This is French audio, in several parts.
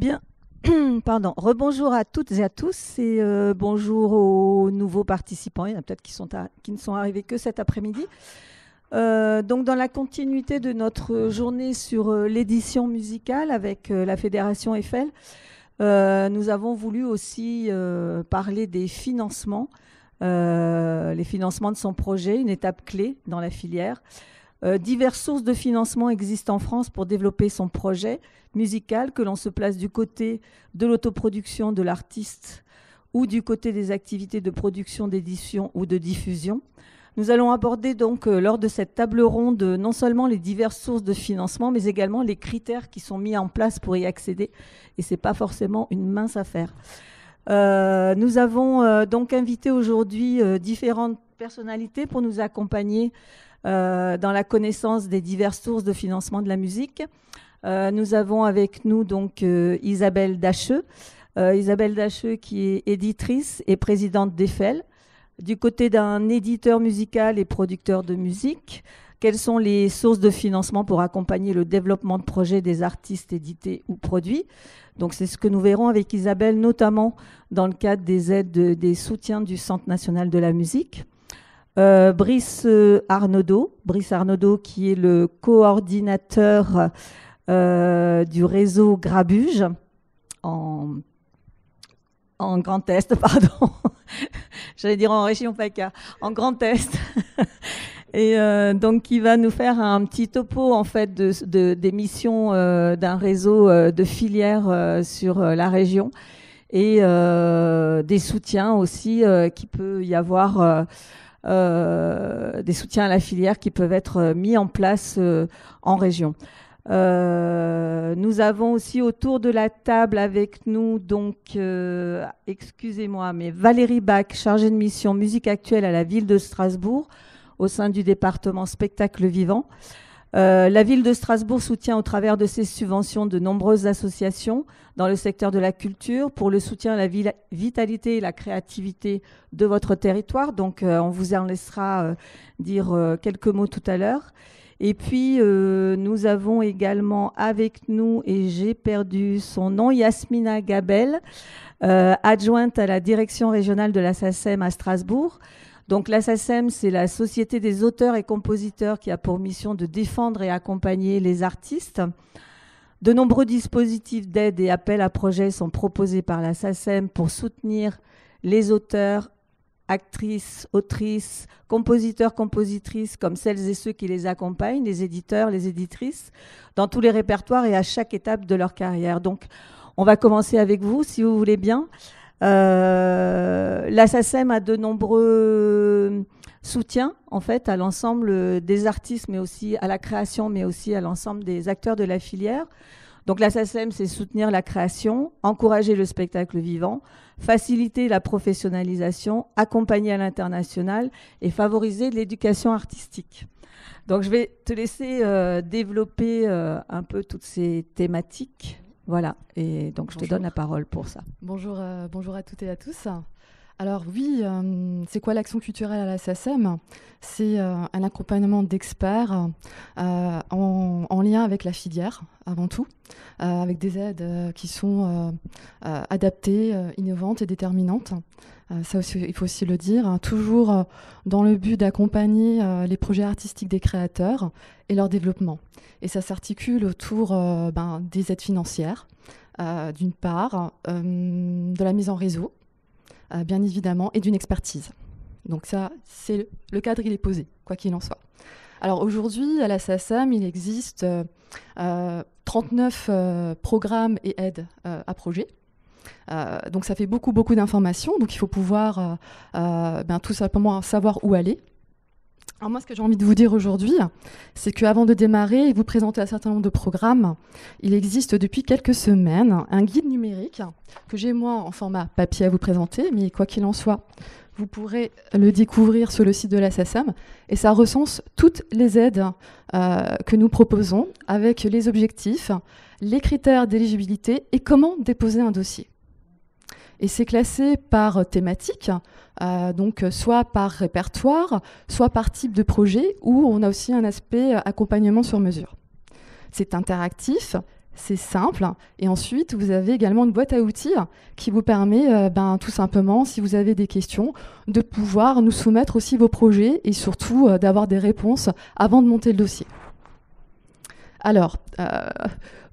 Bien. Pardon. Rebonjour à toutes et à tous et euh, bonjour aux nouveaux participants. Il y en a peut-être qui, ne sont arrivés que cet après-midi. Euh, donc, dans la continuité de notre journée sur euh, l'édition musicale avec la Fédération Eiffel, nous avons voulu aussi parler des financements, les financements de son projet, une étape clé dans la filière. Euh, diverses sources de financement existent en France pour développer son projet musical, que l'on se place du côté de l'autoproduction de l'artiste ou du côté des activités de production, d'édition ou de diffusion. Nous allons aborder donc euh, lors de cette table ronde non seulement les diverses sources de financement, mais également les critères qui sont mis en place pour y accéder. Et ce n'est pas forcément une mince affaire. Euh, nous avons donc invité aujourd'hui différentes personnalités pour nous accompagner euh, dans la connaissance des diverses sources de financement de la musique. Euh, nous avons avec nous donc euh, Isabelle Dacheux. Isabelle Dacheux qui est éditrice et présidente d'Eiffel. Du côté d'un éditeur musical et producteur de musique, quelles sont les sources de financement pour accompagner le développement de projets des artistes édités ou produits Donc c'est ce que nous verrons avec Isabelle, notamment dans le cadre des aides, des soutiens du Centre national de la musique. Euh, Brice euh, Arnaudot, Brice Arnaudot qui est le coordinateur euh, du réseau Grabuge en, en Grand Est, pardon. J'allais dire en région PACA, en Grand Est. Et donc, il va nous faire un petit topo en fait de, des missions d'un réseau de filières sur la région et des soutiens aussi qui peut y avoir euh, des soutiens à la filière qui peuvent être euh, mis en place euh, en région. nous avons aussi autour de la table avec nous, donc, excusez-moi, mais Valérie Bach, chargée de mission musique actuelle à la ville de Strasbourg, au sein du département spectacle vivant. Euh, la ville de Strasbourg soutient au travers de ses subventions de nombreuses associations dans le secteur de la culture pour le soutien à la vitalité et la créativité de votre territoire. Donc euh, on vous en laissera euh, dire quelques mots tout à l'heure. Et puis nous avons également avec nous, et j'ai perdu son nom, Yasmina Gabel, adjointe à la direction régionale de la SACEM à Strasbourg. Donc la c'est la Société des auteurs et compositeurs qui a pour mission de défendre et accompagner les artistes. De nombreux dispositifs d'aide et appels à projets sont proposés par la SACEM pour soutenir les auteurs, actrices, autrices, compositeurs, compositrices, comme celles et ceux qui les accompagnent, les éditeurs, les éditrices, dans tous les répertoires et à chaque étape de leur carrière. Donc, on va commencer avec vous, si vous voulez bien. Euh, la a de nombreux soutiens en fait à l'ensemble des artistes, mais aussi à la création, mais aussi à l'ensemble des acteurs de la filière. Donc la c'est soutenir la création, encourager le spectacle vivant, faciliter la professionnalisation, accompagner à l'international et favoriser l'éducation artistique. Donc je vais te laisser euh, développer euh, un peu toutes ces thématiques. Voilà, et donc je te donne la parole pour ça. Bonjour, euh, bonjour à toutes et à tous. Alors oui, euh, c'est quoi l'action culturelle à la SSM C'est euh, un accompagnement d'experts en, lien avec la filière avant tout, avec des aides qui sont adaptées, innovantes et déterminantes. Euh, il faut aussi le dire, hein. toujours euh, dans le but d'accompagner euh, les projets artistiques des créateurs et leur développement. Et ça s'articule autour ben, des aides financières, d'une part, de la mise en réseau, bien évidemment, et d'une expertise. Donc ça, c'est le cadre, il est posé, quoi qu'il en soit. Alors aujourd'hui, à la SASAM, il existe 39 programmes et aides à projets. Euh, donc ça fait beaucoup, beaucoup d'informations. Donc il faut pouvoir euh, euh, ben, tout simplement savoir où aller. Alors moi, ce que j'ai envie de vous dire aujourd'hui, c'est qu'avant de démarrer et vous présenter un certain nombre de programmes, il existe depuis quelques semaines un guide numérique que j'ai moi en format papier à vous présenter, mais quoi qu'il en soit, vous pourrez le découvrir sur le site de la et ça recense toutes les aides que nous proposons avec les objectifs, les critères d'éligibilité et comment déposer un dossier. Et c'est classé par thématique, euh, donc soit par répertoire, soit par type de projet, où on a aussi un aspect euh, accompagnement sur mesure. C'est interactif, c'est simple. Et ensuite, vous avez également une boîte à outils qui vous permet, euh, ben, tout simplement, si vous avez des questions, de pouvoir nous soumettre aussi vos projets et surtout d'avoir des réponses avant de monter le dossier. Alors,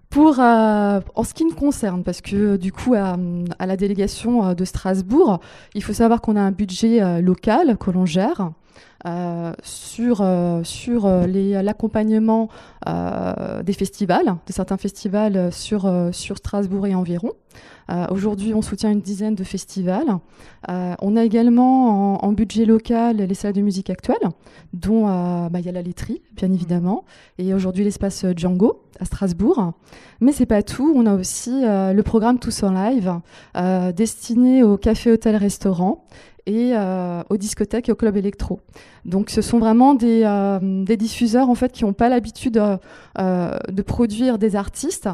pour, euh, en ce qui me concerne, parce que euh, du coup, à, à la délégation euh, de Strasbourg, il faut savoir qu'on a un budget local que l'on gère. Euh, sur, euh, euh, l'accompagnement des festivals, de certains festivals sur, Strasbourg et environ. Aujourd'hui, on soutient une dizaine de festivals. on a également en, budget local les salles de musique actuelles, dont bah, il y a la laiterie, bien mm. évidemment, et aujourd'hui l'espace Django à Strasbourg. Mais ce n'est pas tout, on a aussi le programme Tous en live, destiné aux cafés, hôtels, restaurants, et euh, aux discothèques et aux clubs électro. Donc ce sont vraiment des, euh, des diffuseurs en fait qui n'ont pas l'habitude euh, de produire des artistes.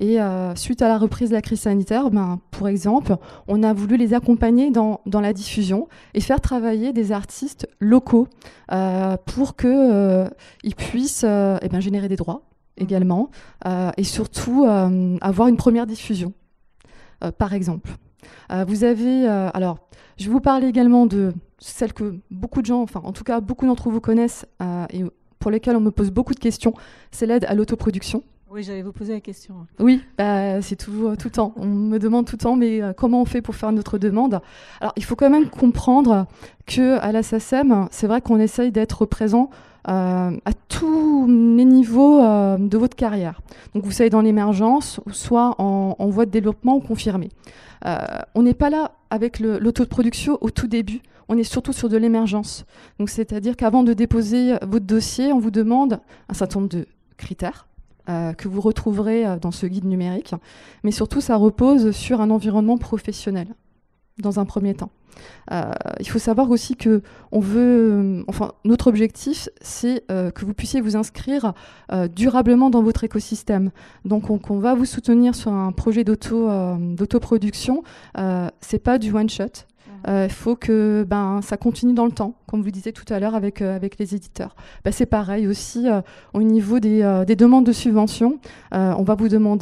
Et suite à la reprise de la crise sanitaire, ben, pour exemple, on a voulu les accompagner dans, dans la diffusion et faire travailler des artistes locaux pour qu'ils puissent eh ben, générer des droits mmh. également et surtout avoir une première diffusion, par exemple. Euh, vous avez, euh, alors, je vais vous parler également de celle que beaucoup de gens, enfin en tout cas beaucoup d'entre vous connaissent euh, et pour lesquelles on me pose beaucoup de questions, c'est l'aide à l'autoproduction. Oui, j'allais vous poser la question. Hein. Oui, bah, c'est tout, tout le temps. On me demande tout le temps, mais comment on fait pour faire notre demande Alors, il faut quand même comprendre que à la e c'est vrai qu'on essaye d'être présent euh, à tous les niveaux euh, de votre carrière. Donc vous savez, dans l'émergence, soit en, voie de développement ou confirmée. Euh, on n'est pas là avec l'auto production au tout début. On est surtout sur de l'émergence. Donc c'est-à-dire qu'avant de déposer votre dossier, on vous demande un certain nombre de critères que vous retrouverez dans ce guide numérique. Mais surtout, ça repose sur un environnement professionnel dans un premier temps. Euh, il faut savoir aussi que veut, euh, enfin, notre objectif, c'est euh, que vous puissiez vous inscrire durablement dans votre écosystème. Donc, on, va vous soutenir sur un projet d'autoproduction. ce c'est pas du one shot. Euh, il faut que ben, ça continue dans le temps, comme vous le disiez tout à l'heure avec, euh, avec les éditeurs. Ben, c'est pareil aussi euh, au niveau des, des, demandes de subventions. on va vous demander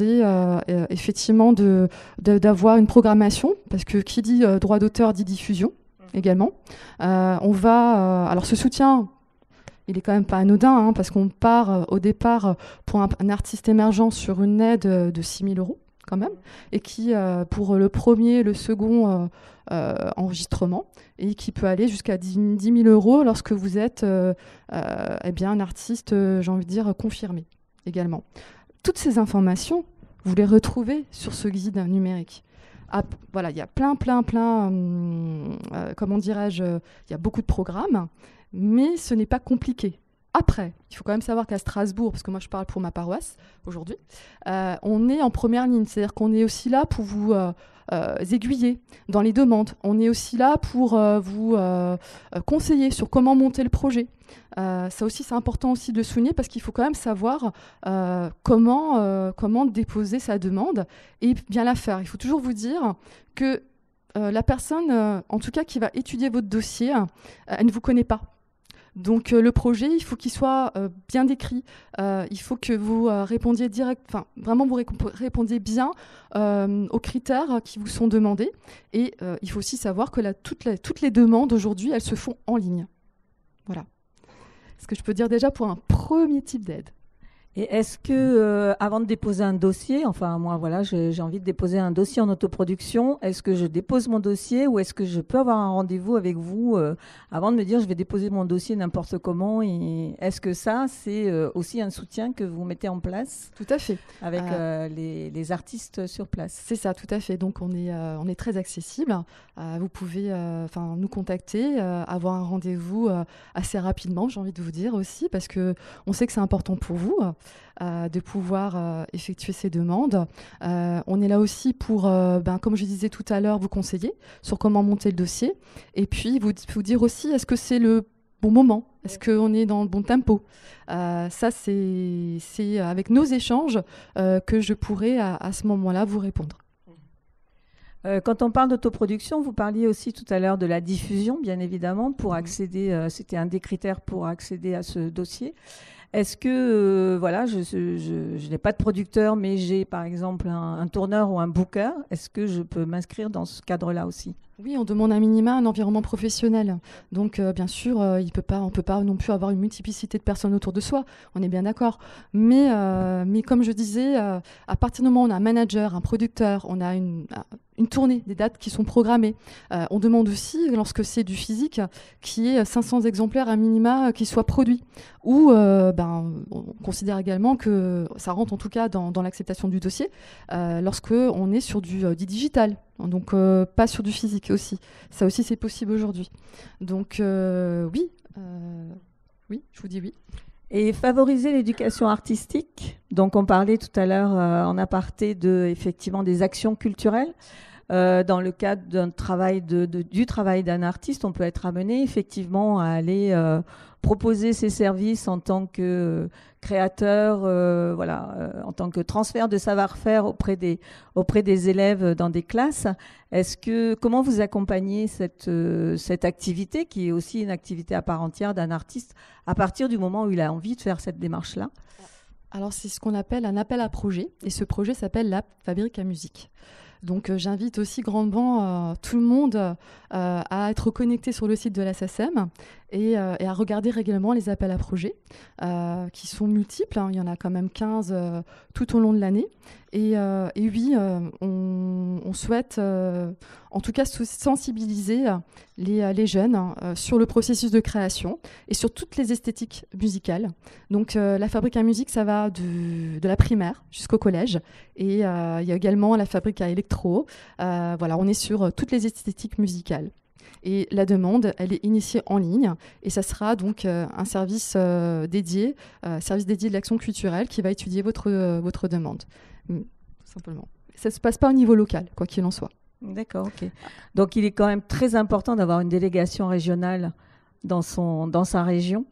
effectivement de, d'avoir une programmation, parce que qui dit droit d'auteur dit diffusion mmh. également. on va, alors ce soutien, il est quand même pas anodin, hein, parce qu'on part au départ pour un, artiste émergent sur une aide de 6 000 euros quand même, et qui, pour le premier, le second, euh, enregistrement et qui peut aller jusqu'à 10 000 euros lorsque vous êtes euh, euh, eh bien, un artiste, j'ai envie de dire, confirmé également. Toutes ces informations, vous les retrouvez sur ce guide numérique. Ah, voilà, il y a plein, plein, plein, hum, comment dirais-je, il y a beaucoup de programmes, mais ce n'est pas compliqué. Après, il faut quand même savoir qu'à Strasbourg, parce que moi je parle pour ma paroisse aujourd'hui, euh, on est en première ligne, c'est-à-dire qu'on est aussi là pour vous euh, euh, aiguiller dans les demandes, on est aussi là pour vous conseiller sur comment monter le projet. ça aussi, c'est important aussi de souligner parce qu'il faut quand même savoir comment, comment déposer sa demande et bien la faire. Il faut toujours vous dire que la personne, en tout cas qui va étudier votre dossier, elle ne vous connaît pas donc euh, le projet, il faut qu'il soit euh, bien décrit, euh, il faut que vous répondiez direct, enfin vraiment vous répondiez bien aux critères qui vous sont demandés. Et il faut aussi savoir que toutes les demandes aujourd'hui, elles se font en ligne. Voilà ce que je peux dire déjà pour un premier type d'aide. Et est-ce que, euh, avant de déposer un dossier, enfin moi voilà, j'ai envie de déposer un dossier en autoproduction, est-ce que je dépose mon dossier ou est-ce que je peux avoir un rendez-vous avec vous euh, avant de me dire je vais déposer mon dossier n'importe comment Est-ce que ça, c'est euh, aussi un soutien que vous mettez en place Tout à fait. Avec les, artistes sur place C'est ça, tout à fait. Donc on est, on est très accessible. vous pouvez enfin nous contacter, avoir un rendez-vous assez rapidement, j'ai envie de vous dire aussi, parce que on sait que c'est important pour vous. Euh, de pouvoir euh, effectuer ces demandes. Euh, on est là aussi pour, ben, comme je disais tout à l'heure, vous conseiller sur comment monter le dossier et puis vous, dire aussi est-ce que c'est le bon moment Est-ce qu'on est dans le bon tempo Ça, c'est avec nos échanges que je pourrai à, ce moment-là vous répondre. quand on parle d'autoproduction, vous parliez aussi tout à l'heure de la diffusion, bien évidemment, pour mm-hmm. accéder, c'était un des critères pour accéder à ce dossier. Est-ce que, euh, voilà, je, n'ai pas de producteur, mais j'ai par exemple un tourneur ou un booker, est-ce que je peux m'inscrire dans ce cadre-là aussi oui, on demande un minima, un environnement professionnel. Donc, euh, bien sûr, euh, peut pas, on ne peut pas non plus avoir une multiplicité de personnes autour de soi, on est bien d'accord. Mais, euh, comme je disais, à partir du moment où on a un manager, un producteur, on a une, tournée, des dates qui sont programmées, on demande aussi, lorsque c'est du physique, qu'il y ait 500 exemplaires un minima qui soient produits. Ou ben, on considère également que ça rentre en tout cas dans, l'acceptation du dossier lorsque on est sur du digital donc euh, pas sur du physique aussi. Ça aussi c'est possible aujourd'hui. Donc euh, oui, euh, oui, je vous dis oui. Et favoriser l'éducation artistique. Donc on parlait tout à l'heure en aparté de effectivement des actions culturelles. Euh, dans le cadre d'un travail du travail d'un artiste, on peut être amené effectivement à aller euh, proposer ses services en tant que euh, créateur, voilà, en tant que transfert de savoir-faire auprès des, élèves dans des classes. Est-ce que comment vous accompagnez cette, cette activité qui est aussi une activité à part entière d'un artiste à partir du moment où il a envie de faire cette démarche-là? Alors c'est ce qu'on appelle un appel à projet et ce projet s'appelle la fabrique à musique. Donc euh, j'invite aussi grandement euh, tout le monde euh, à être connecté sur le site de la SACEM euh, et, à regarder régulièrement les appels à projets euh, qui sont multiples. Hein. il y en a quand même 15 euh, tout au long de l'année. Et, oui, on, souhaite en tout cas sensibiliser les, jeunes hein, sur le processus de création et sur toutes les esthétiques musicales. Donc la fabrique à musique, ça va de, de la primaire jusqu'au collège. Et il y a également la fabrique à électro. voilà, on est sur toutes les esthétiques musicales. Et la demande, elle est initiée en ligne et ça sera donc euh, un service euh, dédié, euh, service dédié de l'action culturelle qui va étudier votre, votre demande. Mm, simplement. Ça ne se passe pas au niveau local, quoi qu'il en soit. D'accord, ok. Donc il est quand même très important d'avoir une délégation régionale dans, son, dans sa région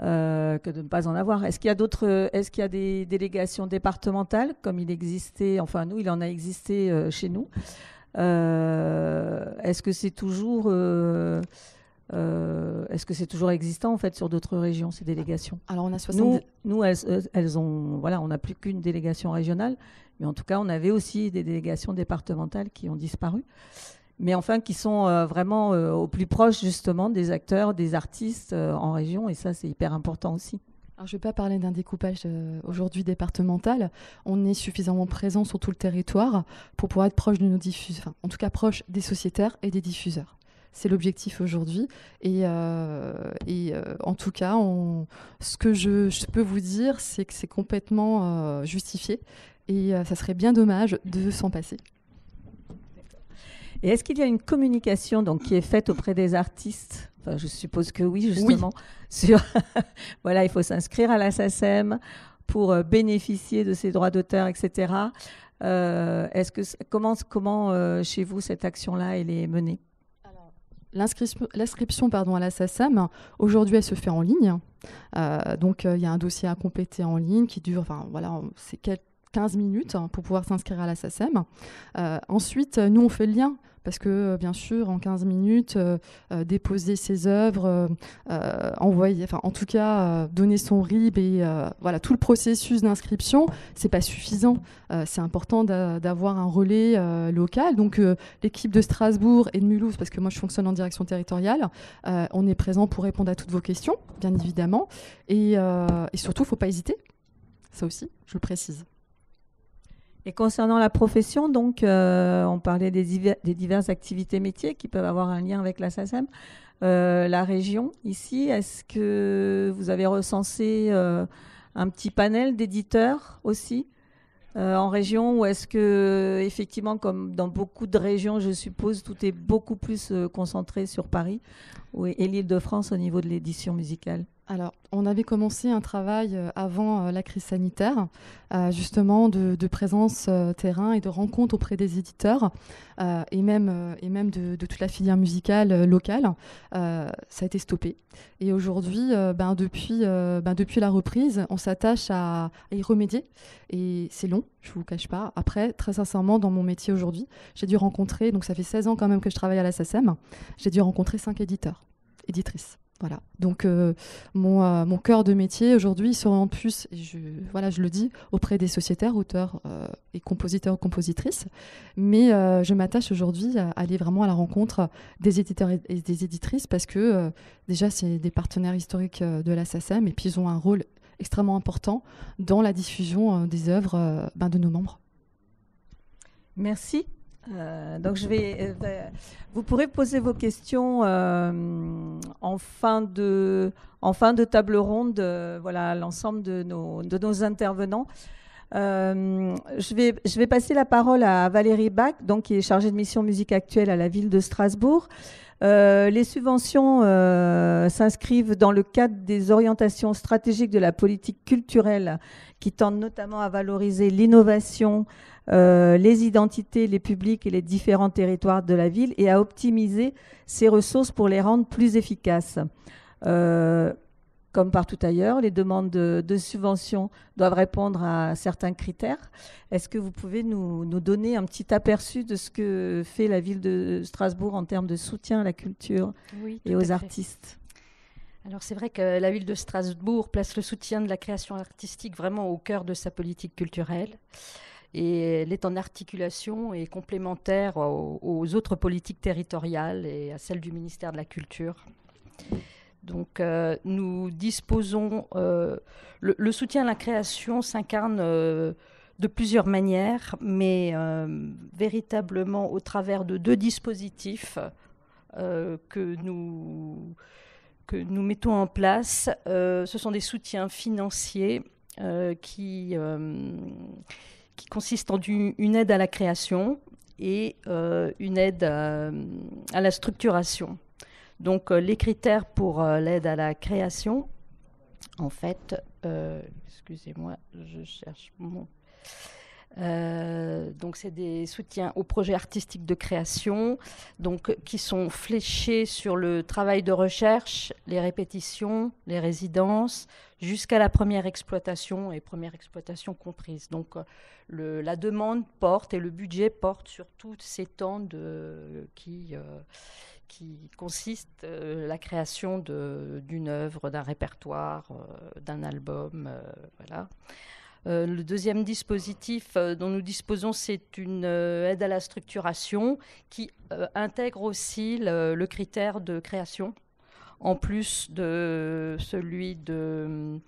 que de ne pas en avoir. Est-ce qu'il y a d'autres, est-ce qu'il y a des délégations départementales comme il existait, enfin nous, il en a existé chez nous euh, est-ce que c'est toujours euh, euh, Est-ce que c'est toujours existant en fait sur d'autres régions ces délégations on a Nous, on n'a plus qu'une délégation régionale, mais en tout cas on avait aussi des délégations départementales qui ont disparu, mais enfin qui sont vraiment au plus proche justement des acteurs, des artistes en région et ça c'est hyper important aussi je ne vais pas parler d'un découpage euh, aujourd'hui départemental. On est suffisamment présent sur tout le territoire pour pouvoir être proche de nos diffuseurs, en tout cas proche des sociétaires et des diffuseurs. C'est l'objectif aujourd'hui. Et, euh, euh, en tout cas, on, ce que je, je, peux vous dire, c'est que c'est complètement justifié. Et ça serait bien dommage de s'en passer. Et est-ce qu'il y a une communication donc, qui est faite auprès des artistes je suppose que oui, justement. Sur voilà, il faut s'inscrire à la SACEM pour euh, bénéficier de ses droits d'auteur, etc. Euh, est-ce que comment comment euh, chez vous cette action-là elle est menée L'inscription à la aujourd'hui, elle se fait en ligne. donc, il y a un dossier à compléter en ligne qui dure, enfin voilà, c'est quelques 15 minutes hein, pour pouvoir s'inscrire à la SACEM. Euh, ensuite, euh, nous, on fait le lien parce que euh, bien sûr en 15 minutes déposer ses œuvres envoyer enfin en tout cas donner son RIB et voilà tout le processus d'inscription ce n'est pas suffisant c'est important d'avoir un relais local donc l'équipe de Strasbourg et de Mulhouse parce que moi je fonctionne en direction territoriale on est présent pour répondre à toutes vos questions bien évidemment et, et surtout faut pas hésiter ça aussi je le précise et concernant la profession, donc, euh, on parlait des, diverses activités métiers qui peuvent avoir un lien avec la SACEM. Euh, la région, ici, est-ce que vous avez recensé euh, un petit panel d'éditeurs aussi en région ou est-ce que, effectivement, comme dans beaucoup de régions, je suppose, tout est beaucoup plus concentré sur Paris et l'Île-de-France au niveau de l'édition musicale alors, on avait commencé un travail euh, avant euh, la crise sanitaire, euh, justement de, présence terrain et de rencontre auprès des éditeurs et même, de, toute la filière musicale locale. ça a été stoppé. Et aujourd'hui, ben ben depuis, la reprise, on s'attache à, y remédier. Et c'est long, je ne vous cache pas. Après, très sincèrement, dans mon métier aujourd'hui, j'ai dû rencontrer, donc ça fait 16 ans quand même que je travaille à la SACEM, j'ai dû rencontrer 5 éditeurs, éditrices. Voilà. Donc euh, euh, mon, cœur de métier aujourd'hui sera en plus, et je, voilà, je le dis, auprès des sociétaires, auteurs euh, et compositeurs compositrices. Mais je m'attache aujourd'hui à aller vraiment à la rencontre des éditeurs et des éditrices parce que déjà, c'est des partenaires historiques de la SACEM et puis ils ont un rôle extrêmement important dans la diffusion des œuvres ben, de nos membres. Merci euh, donc je vais, euh, euh, vous pourrez poser vos questions euh, en fin de en fin de table ronde. voilà l'ensemble de nos, de nos intervenants. je, vais, je vais passer la parole à Valérie Bach, donc, qui est chargée de mission musique actuelle à la ville de Strasbourg. Euh, les subventions euh, s'inscrivent dans le cadre des orientations stratégiques de la politique culturelle qui tendent notamment à valoriser l'innovation, euh, les identités, les publics et les différents territoires de la ville et à optimiser ces ressources pour les rendre plus efficaces. Comme partout ailleurs, les demandes de, subventions doivent répondre à certains critères. Est-ce que vous pouvez nous, donner un petit aperçu de ce que fait la ville de Strasbourg en termes de soutien à la culture et aux artistes alors c'est vrai que la ville de Strasbourg place le soutien de la création artistique vraiment au cœur de sa politique culturelle et elle est en articulation et complémentaire aux, aux autres politiques territoriales et à celle du ministère de la Culture. Donc euh, nous disposons, euh, le, soutien à la création s'incarne euh, de plusieurs manières, mais véritablement au travers de deux dispositifs que nous, que, nous, mettons en place. ce sont des soutiens financiers qui, consistent en une aide à la création et une aide à la structuration. Donc euh, les critères pour euh, l'aide à la création, en fait, euh, excusez-moi, je cherche mon... donc c'est des soutiens aux projets artistiques de création, donc qui sont fléchés sur le travail de recherche, les répétitions, les résidences, jusqu'à la première exploitation et première exploitation comprise. Donc la demande porte et le budget porte sur tous ces temps de, qui, qui consiste euh, la création d'une œuvre, d'un répertoire, euh, d'un album, euh, voilà. le deuxième dispositif dont nous disposons, c'est une aide à la structuration qui intègre aussi le, critère de création, en plus de celui de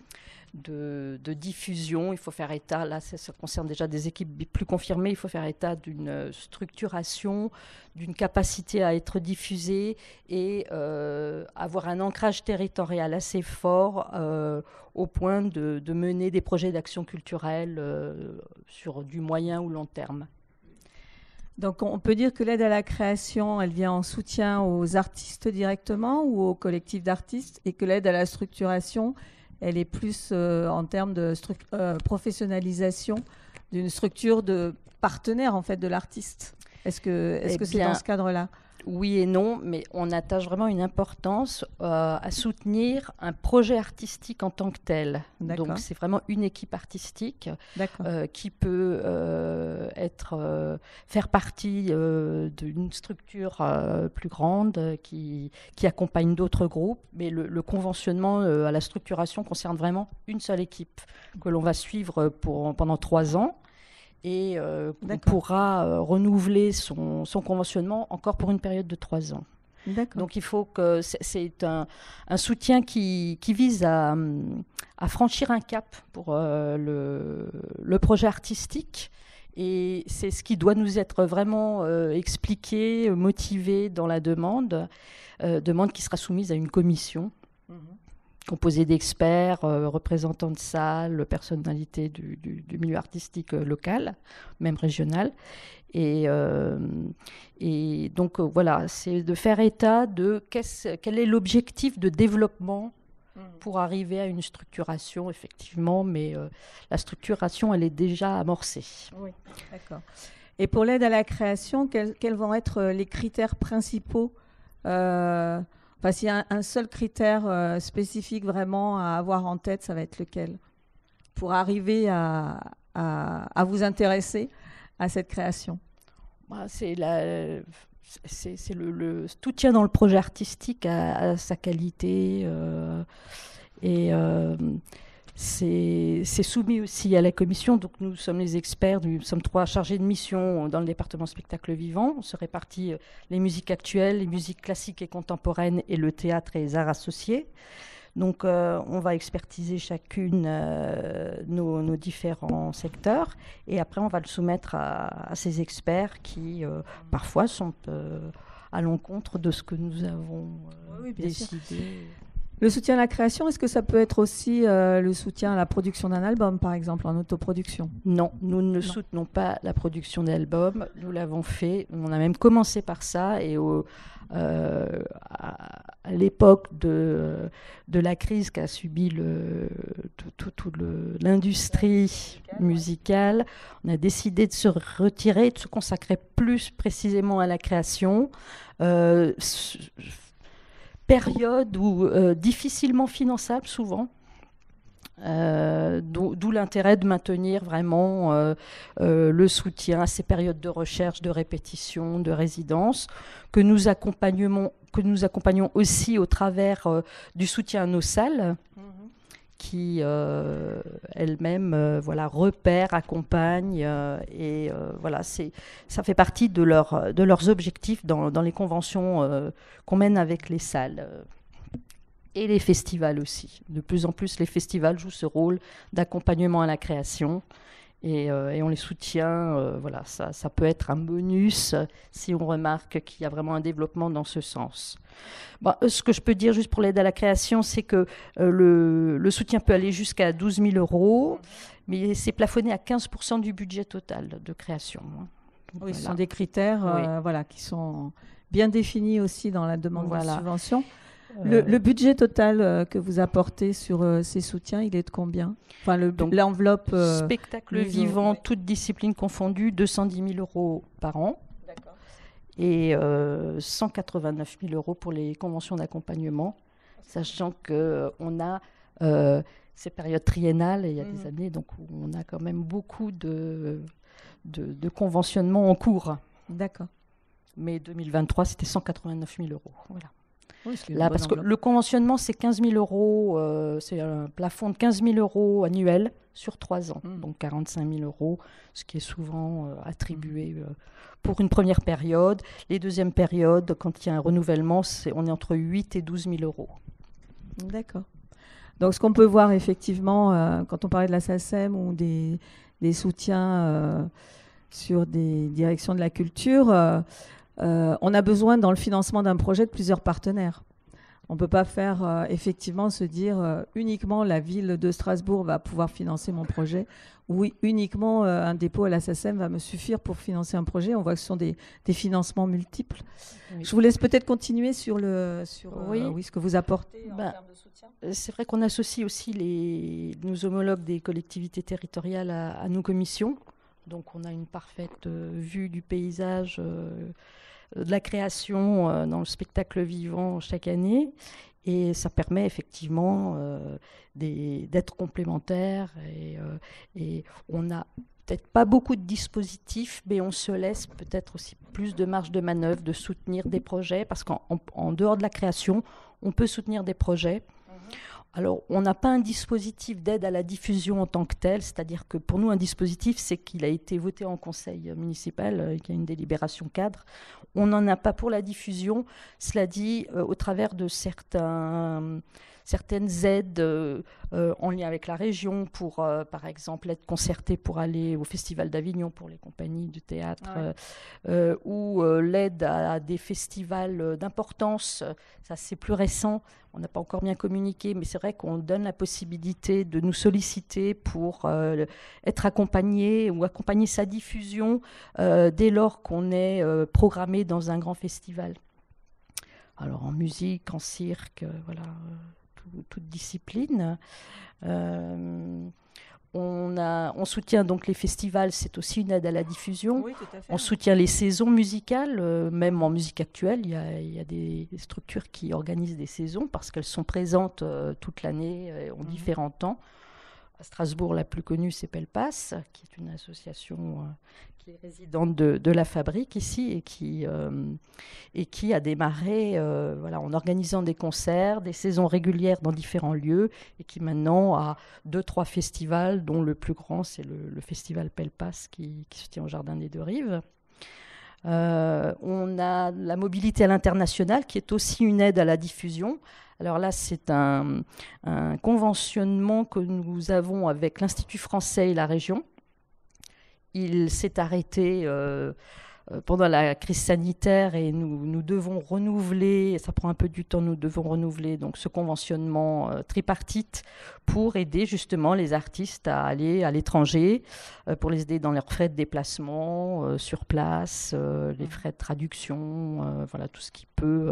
de, diffusion. Il faut faire état, là ça, concerne déjà des équipes plus confirmées, il faut faire état d'une euh, structuration, d'une capacité à être diffusée et euh, avoir un ancrage territorial assez fort euh, au point de, mener des projets d'action culturelle sur du moyen ou long terme. Donc on peut dire que l'aide à la création, elle vient en soutien aux artistes directement ou aux collectifs d'artistes et que l'aide à la structuration, elle est plus euh, en termes de euh, professionnalisation d'une structure de partenaire en fait de l'artiste. Est-ce que eh c'est dans ce cadre-là oui et non, mais on attache vraiment une importance euh, à soutenir un projet artistique en tant que tel. Donc c'est vraiment une équipe artistique euh, qui peut euh, être faire partie d'une structure plus grande qui, accompagne d'autres groupes, mais le, conventionnement à la structuration concerne vraiment une seule équipe que l'on va suivre pendant trois ans et euh, on pourra euh, renouveler son, son, conventionnement encore pour une période de trois ans. Donc il faut que c'est un, un, soutien qui, qui vise à, à, franchir un cap pour euh, le, le, projet artistique. Et c'est ce qui doit nous être vraiment expliqué, motivé dans la demande, demande qui sera soumise à une commission. Mhm composé d'experts, euh, représentants de salles, personnalités du, milieu artistique euh, local, même régional. Et, euh, donc voilà, c'est de faire état de quel est l'objectif de développement mmh. pour arriver à une structuration, effectivement, mais la structuration, elle est déjà amorcée. Oui, d'accord. Et pour l'aide à la création, quels, vont être les critères principaux Enfin, s'il y a un, seul critère euh, spécifique vraiment à avoir en tête, ça va être lequel Pour arriver à, vous intéresser à cette création bah, C'est le, le, tout tient dans le projet artistique à, sa qualité euh, et euh, c'est soumis aussi à la commission. Donc nous sommes les experts, nous sommes trois chargés de mission dans le département spectacle vivant. On se répartit euh, les musiques actuelles, les musiques classiques et contemporaines et le théâtre et les arts associés. Donc euh, on va expertiser chacune euh, nos, différents secteurs et après on va le soumettre à, ces experts qui parfois sont à l'encontre de ce que nous avons décidé. Le soutien à la création, est-ce que ça peut être aussi euh, le soutien à la production d'un album, par exemple, en autoproduction Non, nous ne soutenons pas la production d'albums. Nous l'avons fait. On a même commencé par ça. Et au, euh, à l'époque de, la crise qu'a subie le, l'industrie musicale, on a décidé de se retirer, de se consacrer plus précisément à la création. Euh, période où euh, difficilement finançable souvent. Euh, d'où l'intérêt de maintenir vraiment euh, le soutien à ces périodes de recherche, de répétition, de résidence, que nous accompagnons, que nous accompagnons aussi au travers du soutien à nos salles. Mmh qui euh, elles-mêmes euh, repèrent, accompagnent euh, et voilà ça fait partie de leurs objectifs dans, dans les conventions qu'on mène avec les salles et les festivals aussi. De plus en plus les festivals jouent ce rôle d'accompagnement à la création euh, et, on les soutient. Euh, voilà, ça, peut être un bonus si on remarque qu'il y a vraiment un développement dans ce sens. Euh, ce que je peux dire juste pour l'aide à la création, c'est que le, soutien peut aller jusqu'à 12 000 euros, mais c'est plafonné à 15 du budget total de création. Hein. ce sont des critères voilà, qui sont bien définis aussi dans la demande de subvention. Euh, le, budget total euh, que vous apportez sur euh, ces soutiens, il est de combien Enfin, l'enveloppe. Le, spectacle vivant, toutes disciplines confondues, 210 000 euros par an. Et 189 000 euros pour les conventions d'accompagnement, sachant qu'on a ces périodes triennales, il y a des mm. années, donc on a quand même beaucoup de, de, de conventionnements en cours. D'accord. Mais 2023, c'était 189 000 euros. Voilà parce que le conventionnement, c'est 15 000 euros, euh, c'est un plafond de 15 000 euros annuel sur trois ans, hmm. donc 45 000 euros, ce qui est souvent euh, attribué hmm. euh, pour une première période. Les deuxièmes périodes, quand il y a un renouvellement, on est entre 8 et 12 000 euros. D'accord. Donc ce qu'on peut voir effectivement, quand on parlait de la SACEM ou des soutiens sur des directions de la culture, euh, on a besoin dans le financement d'un projet de plusieurs partenaires. On ne peut pas faire euh, effectivement se dire euh, uniquement la ville de Strasbourg va pouvoir financer mon projet ou uniquement un dépôt à la SACEM va me suffire pour financer un projet. On voit que ce sont des, financements multiples. Je vous laisse peut-être continuer sur, le, sur ce que vous apportez ben, C'est vrai qu'on associe aussi nos homologues des collectivités territoriales à nos commissions. Donc on a une parfaite euh, vue du paysage, euh, de la création euh, dans le spectacle vivant chaque année. Et ça permet effectivement d'être complémentaire. Et, on n'a peut-être pas beaucoup de dispositifs, mais on se laisse peut-être aussi plus de marge de manœuvre, de soutenir des projets, parce qu'en dehors de la création, on peut soutenir des projets alors, on n'a pas un dispositif d'aide à la diffusion en tant que tel, c'est-à-dire que pour nous, un dispositif, c'est qu'il a été voté en conseil municipal, euh, qu'il y a une délibération cadre. On n'en a pas pour la diffusion, cela dit, euh, au travers de certains certaines aides euh, euh, en lien avec la région pour, euh, par exemple, être concerté pour aller au Festival d'Avignon pour les compagnies de théâtre, ah ou l'aide à, des festivals d'importance. Ça, c'est plus récent. On n'a pas encore bien communiqué, mais c'est vrai qu'on donne la possibilité de nous solliciter pour être accompagné ou accompagner sa diffusion dès lors qu'on est programmé dans un grand festival. Alors en musique, en cirque, voilà toute discipline. Euh, on, on, soutient donc les festivals, c'est aussi une aide à la diffusion. on soutient les saisons musicales, euh, même en musique actuelle, il y a, des, structures qui organisent des saisons parce qu'elles sont présentes euh, toute l'année en mhm. différents temps. À Strasbourg, la plus connue, c'est Pelpas, qui est une association qui est résidente de, la fabrique ici et qui, euh, a démarré euh, en organisant des concerts, des saisons régulières dans différents lieux et qui maintenant a deux, trois festivals, dont le plus grand, c'est le, festival Pelpas qui, qui, se tient au Jardin des Deux Rives. Euh, on a la mobilité à l'international qui est aussi une aide à la diffusion. Alors là, c'est un conventionnement que nous avons avec l'Institut français et la région il s'est arrêté euh, euh, pendant la crise sanitaire et nous, devons renouveler, ça prend un peu du temps, nous devons renouveler donc ce conventionnement euh, tripartite pour aider justement les artistes à aller à l'étranger, pour les aider dans leurs frais de déplacement, sur place, les mmh. frais de traduction, voilà tout ce qui peut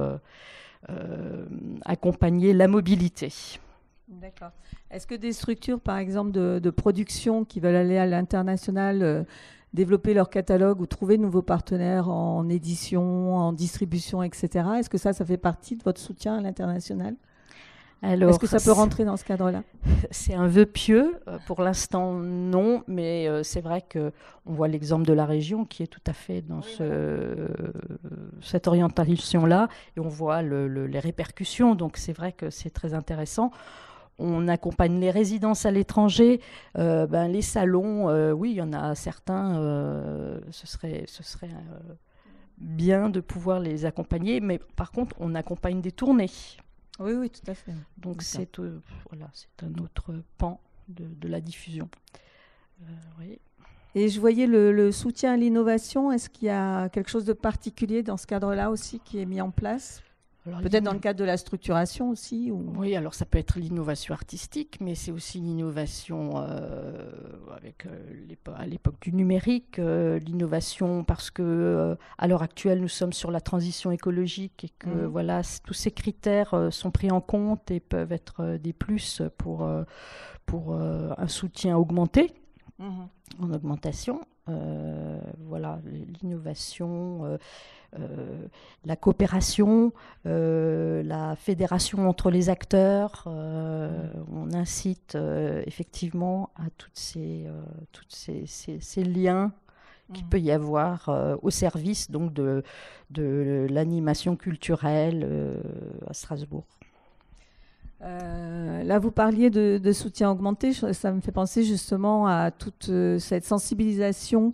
accompagner la mobilité. D'accord. Est-ce que des structures, par exemple, de, production qui veulent aller à l'international, euh, développer leur catalogue ou trouver de nouveaux partenaires en édition, en distribution, etc., est-ce que ça, ça fait partie de votre soutien à l'international est-ce que ça peut rentrer dans ce cadre-là C'est un vœu pieux. Euh, pour l'instant, non, mais euh, c'est vrai qu'on voit l'exemple de la région qui est tout à fait dans cette orientation-là, et on voit les répercussions. Donc c'est vrai que c'est très intéressant on accompagne les résidences à l'étranger, euh, ben, les salons, euh, oui, il y en a certains, euh, ce serait, ce serait bien de pouvoir les accompagner, mais par contre, on accompagne des tournées. Oui, oui, tout à fait. Donc c'est voilà, un autre pan de, la diffusion. Et je voyais le soutien à l'innovation. Est-ce qu'il y a quelque chose de particulier dans ce cadre-là aussi qui est mis en place Peut-être dans le cadre de la structuration aussi Oui, alors ça peut être l'innovation artistique, mais c'est aussi l'innovation euh, euh, à l'époque du numérique, euh, l'innovation parce que à l'heure actuelle nous sommes sur la transition écologique et que mhm. voilà tous ces critères sont pris en compte et peuvent être des plus pour un soutien augmenté mhm. en augmentation. Euh, voilà, l'innovation, euh, euh, la coopération, la fédération entre les acteurs. on incite effectivement à toutes ces, toutes ces, liens qu'il mmh. peut y avoir au service donc de, l'animation culturelle à Strasbourg. Euh, là, vous parliez de, soutien augmenté. Ça me fait penser justement à toute euh, cette sensibilisation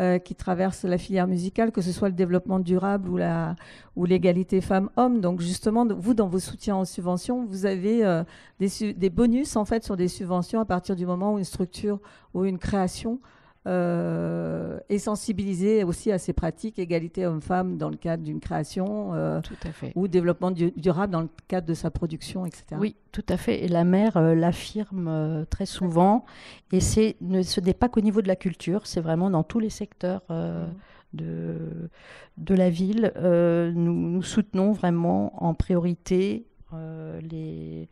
euh, qui traverse la filière musicale, que ce soit le développement durable ou la ou l'égalité femmes-hommes. Donc justement, vous dans vos soutiens en subvention, vous avez des, des, bonus en fait sur des subventions à partir du moment où une structure ou une création euh, et sensibiliser aussi à ces pratiques, égalité homme-femme dans le cadre d'une création euh, ou développement durable dans le cadre de sa production, etc. Oui, tout à fait. Et la mère euh, l'affirme très souvent. Et c'est ne, ce n'est pas qu'au niveau de la culture, c'est vraiment dans tous les secteurs. Mmh. De, de la ville, nous, soutenons vraiment en priorité les,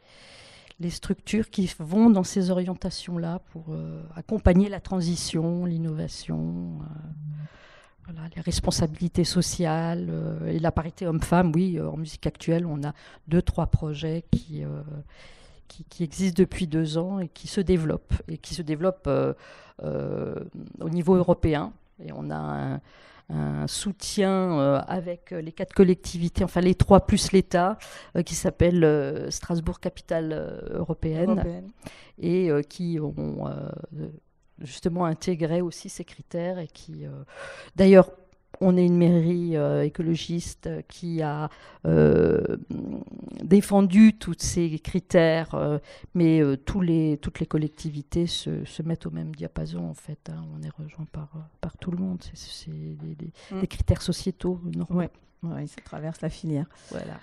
les structures qui vont dans ces orientations-là pour euh, accompagner la transition, l'innovation, euh, les responsabilités sociales euh, et la parité homme-femme. Oui, en musique actuelle, on a deux, trois projets qui, qui, qui, existent depuis deux ans et qui se développent, et qui se développent au niveau européen. Et on a un, un soutien euh, avec euh, les quatre collectivités, enfin les trois plus l'État, euh, qui s'appelle Strasbourg Capitale Européenne, et qui ont justement intégré aussi ces critères et qui, d'ailleurs, on est une mairie euh, écologiste qui a euh, défendu tous ces critères, euh, mais toutes les collectivités se, mettent au même diapason en fait. Hein. on est rejoint par, tout le monde. C'est mmh. des, critères sociétaux Oui, ça traverse la filière. Voilà.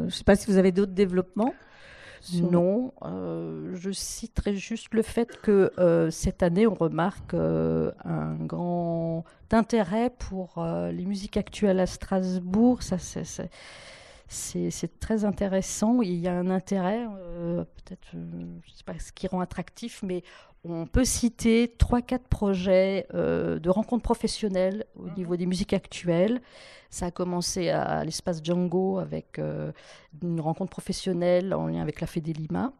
je ne sais pas si vous avez d'autres développements. Non, euh, je citerai juste le fait que euh, cette année, on remarque euh, un grand intérêt pour les musiques actuelles à Strasbourg. Ça, c'est très intéressant. Il y a un intérêt, peut-être, je ne sais pas ce qui rend attractif, mais on peut citer 3-4 projets de rencontres professionnelles au mmh. niveau des musiques actuelles. Ça a commencé à, l'espace Django avec euh, une rencontre professionnelle en lien avec la Fédélima.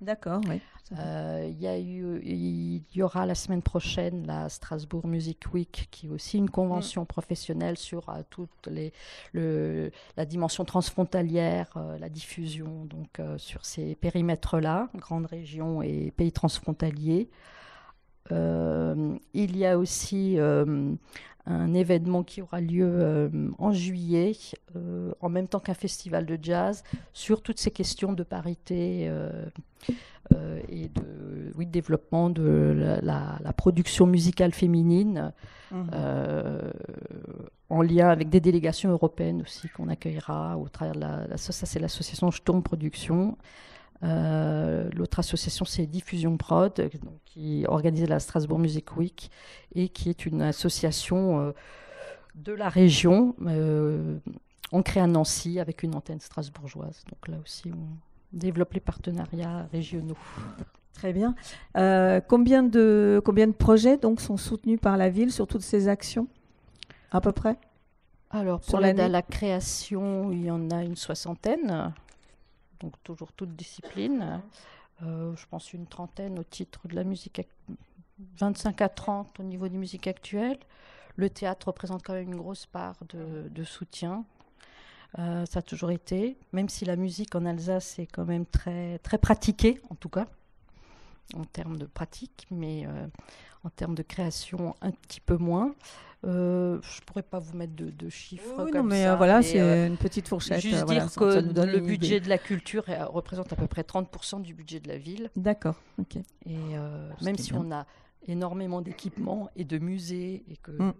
D'accord, oui. Euh, il y, aura la semaine prochaine la Strasbourg Music Week, qui est aussi une convention mm. professionnelle sur euh, toute le, la dimension transfrontalière, la diffusion donc sur ces périmètres-là, grandes régions et pays transfrontaliers. il y a aussi un événement qui aura lieu euh, en juillet, euh, en même temps qu'un festival de jazz, sur toutes ces questions de parité euh, et de oui, développement de la, production musicale féminine mmh. en lien avec des délégations européennes aussi qu'on accueillera au travers de la, ça c'est l'association Jeton Production euh, l'autre association, c'est Diffusion Prod, qui organise la Strasbourg Music Week et qui est une association euh, de la région euh, ancrée à Nancy avec une antenne strasbourgeoise. Donc là aussi, on développe les partenariats régionaux. Très bien. Euh, combien, de, combien de projets donc, sont soutenus par la ville sur toutes ces actions, à peu près alors, pour l'aide à la création, il y en a une soixantaine donc toujours toute discipline, euh, je pense une trentaine au titre de la musique, 25 à 30 au niveau des musique actuelle. Le théâtre représente quand même une grosse part de, soutien. Euh, ça a toujours été, même si la musique en Alsace est quand même très, très pratiquée, en tout cas, en termes de pratique, mais euh, en termes de création, un petit peu moins. Je euh, je pourrais pas vous mettre de, chiffres. non, mais euh, voilà, c'est euh, une petite fourchette. Juste dire que le budget de la culture représente à peu près 30% du budget de la ville. D'accord, ok. Et même si on a énormément d'équipements et de musées et que mm.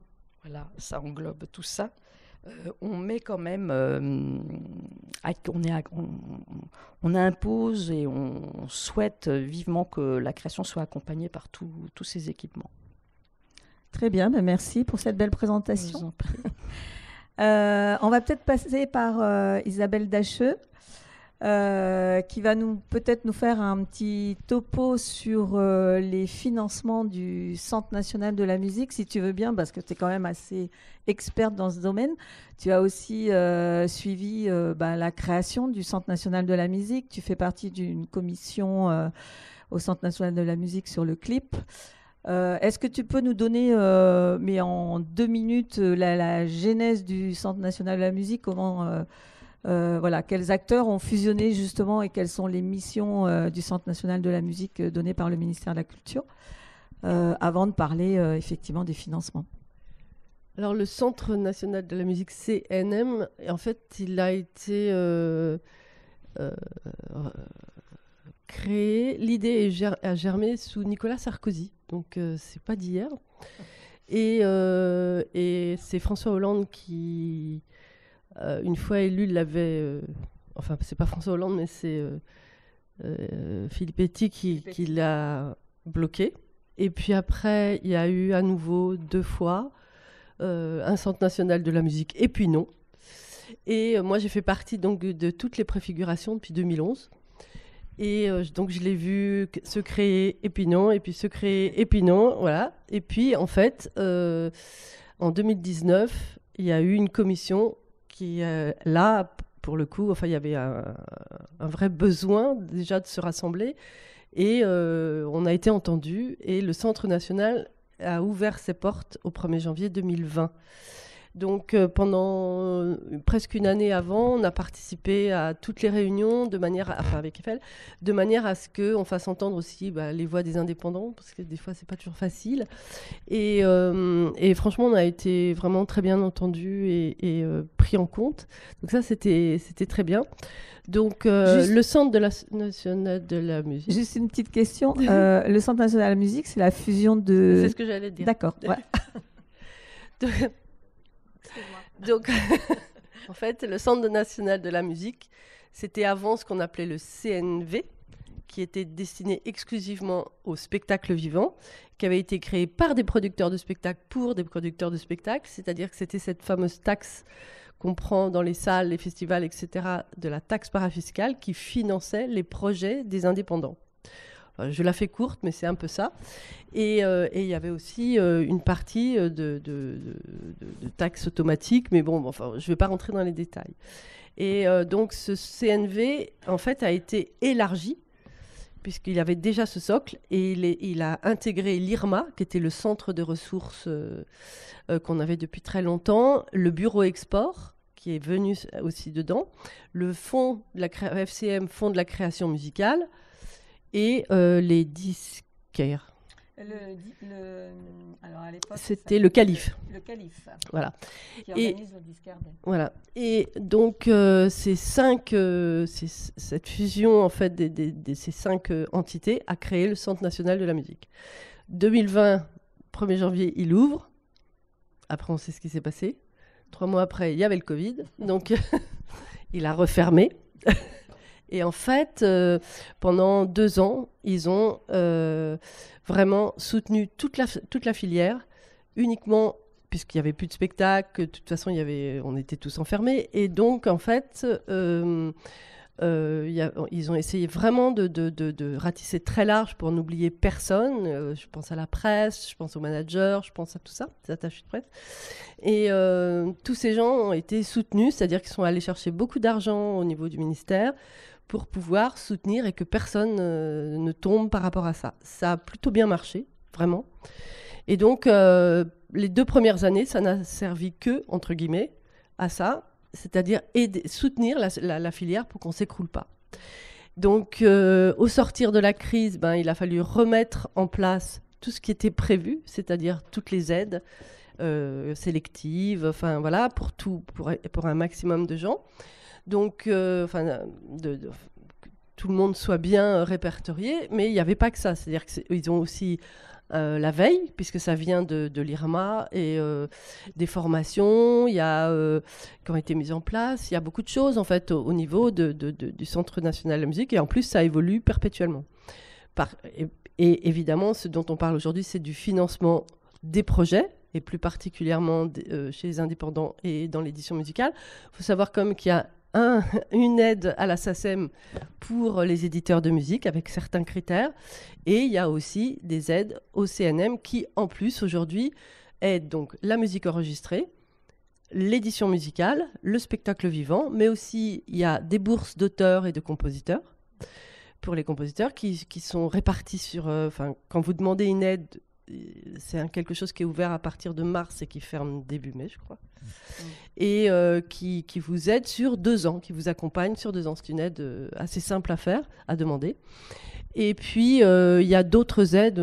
voilà, ça englobe tout ça. on met quand même, on, impose et on souhaite vivement que la création soit accompagnée par tous ces équipements. Très bien, ben merci pour cette belle présentation. Euh, on va peut-être passer par euh, Isabelle Dacheux, euh, qui va peut-être nous faire un petit topo sur euh, les financements du Centre national de la musique, si tu veux bien, parce que tu es quand même assez experte dans ce domaine. Tu as aussi suivi ben, la création du Centre national de la musique. Tu fais partie d'une commission au Centre national de la musique sur le clip. Euh, est-ce que tu peux nous donner, euh, mais en deux minutes, euh, la, genèse du Centre national de la musique Comment, voilà, quels acteurs ont fusionné justement et quelles sont les missions du Centre national de la musique données par le ministère de la Culture Avant de parler effectivement des financements. Alors le Centre national de la musique CNM, en fait, il a été créé, l'idée a germé sous Nicolas Sarkozy, donc euh, c'est pas d'hier. Et, euh, et c'est François Hollande qui, euh, une fois élu, l'avait. enfin, c'est pas François Hollande, mais c'est Philippe qui, qui l'a bloqué. Et puis après, il y a eu à nouveau deux fois un centre national de la musique, et puis non. Et moi, j'ai fait partie donc de toutes les préfigurations depuis 2011. Et euh, donc je l'ai vu se créer et et puis se créer et voilà. Et puis en fait, euh, en 2019, il y a eu une commission qui, euh, là, pour le coup, enfin, il y avait un, un vrai besoin déjà de se rassembler. Et on a été entendu et le Centre national a ouvert ses portes au 1er janvier 2020. Donc euh, pendant euh, presque une année avant, on a participé à toutes les réunions de manière, à, enfin avec Eiffel, de manière à ce qu'on fasse entendre aussi bah, les voix des indépendants, parce que des fois c'est pas toujours facile. Et, euh, et, franchement, on a été vraiment très bien entendu et, pris en compte. Donc ça, c'était c'était très bien. Donc le Centre de la, national de la musique. Juste une petite question. le Centre national de la musique, c'est la fusion de. C'est ce que j'allais dire. D'accord. Ouais. Donc, en fait, le Centre national de la musique, c'était avant ce qu'on appelait le CNV, qui était destiné exclusivement aux spectacles vivants, qui avait été créé par des producteurs de spectacles pour des producteurs de spectacles. c'est-à-dire que c'était cette fameuse taxe qu'on prend dans les salles, les festivals, etc., de la taxe parafiscale qui finançait les projets des indépendants je la fais courte, mais c'est un peu ça. Et, euh, il y avait aussi euh, une partie euh, de, taxes automatiques, mais bon, enfin, je ne vais pas rentrer dans les détails. Et donc ce CNV, en fait, a été élargi, puisqu'il avait déjà ce socle, et il, a intégré l'IRMA, qui était le centre de ressources qu'on avait depuis très longtemps, le bureau export, qui est venu aussi dedans, le la FCM, fonds de la création musicale, et euh, les disquaires. c'était le calife. Le, calife. Voilà. et, le Voilà. Et donc euh, ces cinq, euh, cette fusion en fait des, ces cinq entités a créé le Centre national de la musique. 2020, 1er janvier, il ouvre. Après, on sait ce qui s'est passé. Trois mois après, il y avait le Covid, donc il a refermé. Et en fait, euh, pendant deux ans, ils ont euh, vraiment soutenu toute la, toute la filière, uniquement puisqu'il n'y avait plus de spectacle, de toute façon, il y avait, on était tous enfermés. Et donc, en fait, euh, ils ont essayé vraiment de, ratisser très large pour n'oublier personne. je pense à la presse, je pense aux managers, je pense à tout ça, les attachés de presse. Et tous ces gens ont été soutenus, c'est-à-dire qu'ils sont allés chercher beaucoup d'argent au niveau du ministère pour pouvoir soutenir et que personne euh, ne tombe par rapport à ça. Ça a plutôt bien marché, vraiment. Et donc, euh, les deux premières années, ça n'a servi que, entre guillemets, à ça, c'est-à-dire aider, soutenir la, filière pour qu'on ne s'écroule pas. Donc, euh, au sortir de la crise, ben, il a fallu remettre en place tout ce qui était prévu, c'est-à-dire toutes les aides sélectives, enfin voilà, pour tout, pour, pour un maximum de gens. Donc, euh, enfin, tout le monde soit bien euh, répertorié, mais il n'y avait pas que ça. C'est-à-dire qu'ils ont aussi euh, la veille, puisque ça vient de, l'IRMA, et des formations il y a, qui ont été mises en place. Il y a beaucoup de choses, en fait, au, niveau du Centre national de la musique, et en plus, ça évolue perpétuellement. Par, et, et, évidemment, ce dont on parle aujourd'hui, c'est du financement des projets, et plus particulièrement chez les indépendants et dans l'édition musicale. Il faut savoir comme qu'il y a une aide à la SACEM pour les éditeurs de musique avec certains critères. Et il y a aussi des aides au CNM qui, en plus, aujourd'hui, aident donc la musique enregistrée, l'édition musicale, le spectacle vivant, mais aussi il y a des bourses d'auteurs et de compositeurs pour les compositeurs qui, qui sont répartis sur. Euh, enfin, quand vous demandez une aide c'est quelque chose qui est ouvert à partir de mars et qui ferme début mai, je crois. Mmh. Mmh. Et euh, qui, qui, vous aide sur deux ans, qui vous accompagne sur deux ans. C'est une aide euh, assez simple à faire, à demander. Et puis, euh, il y a d'autres aides,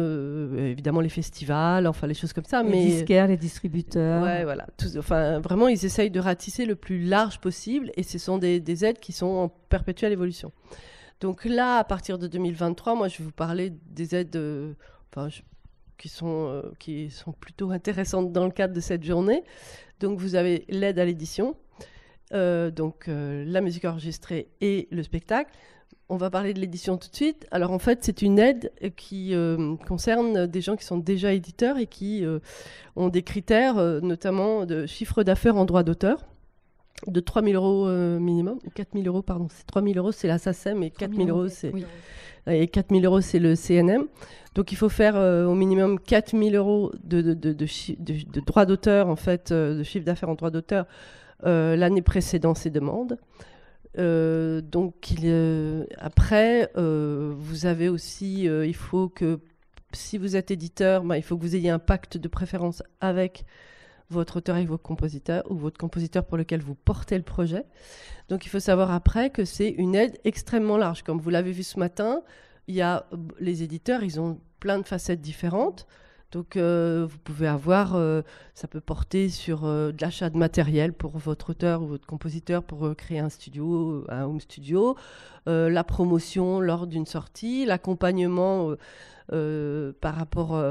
évidemment les festivals, enfin les choses comme ça. Les mais... disquaires, les distributeurs. Ouais, voilà. Tout, enfin, vraiment, ils essayent de ratisser le plus large possible et ce sont des, des aides qui sont en perpétuelle évolution. Donc là, à partir de 2023, moi, je vais vous parler des aides. Enfin, je qui sont, euh, qui sont plutôt intéressantes dans le cadre de cette journée. Donc vous avez l'aide à l'édition, euh, donc euh, la musique enregistrée et le spectacle. On va parler de l'édition tout de suite. Alors en fait, c'est une aide qui concerne des gens qui sont déjà éditeurs et qui ont des critères, notamment de chiffre d'affaires en droit d'auteur de 3 000 euros euh, minimum, 4 000 euros, pardon. 3 000 euros, c'est la SACEM et 4 000 euros, c'est. le CNM. Donc, il faut faire euh, au minimum 4 000 euros de, de, de, droits d'auteur, en fait, euh, de chiffre d'affaires en droits d'auteur l'année précédente, ces demandes. donc, après, vous avez aussi, il faut que, si vous êtes éditeur, ben, il faut que vous ayez un pacte de préférence avec votre auteur et votre compositeur, ou votre compositeur pour lequel vous portez le projet. Donc il faut savoir après que c'est une aide extrêmement large. Comme vous l'avez vu ce matin, il y a euh, les éditeurs, ils ont plein de facettes différentes. Donc euh, vous pouvez avoir, euh, ça peut porter sur euh, de l'achat de matériel pour votre auteur ou votre compositeur pour créer un studio, un home studio, la promotion lors d'une sortie, l'accompagnement par rapport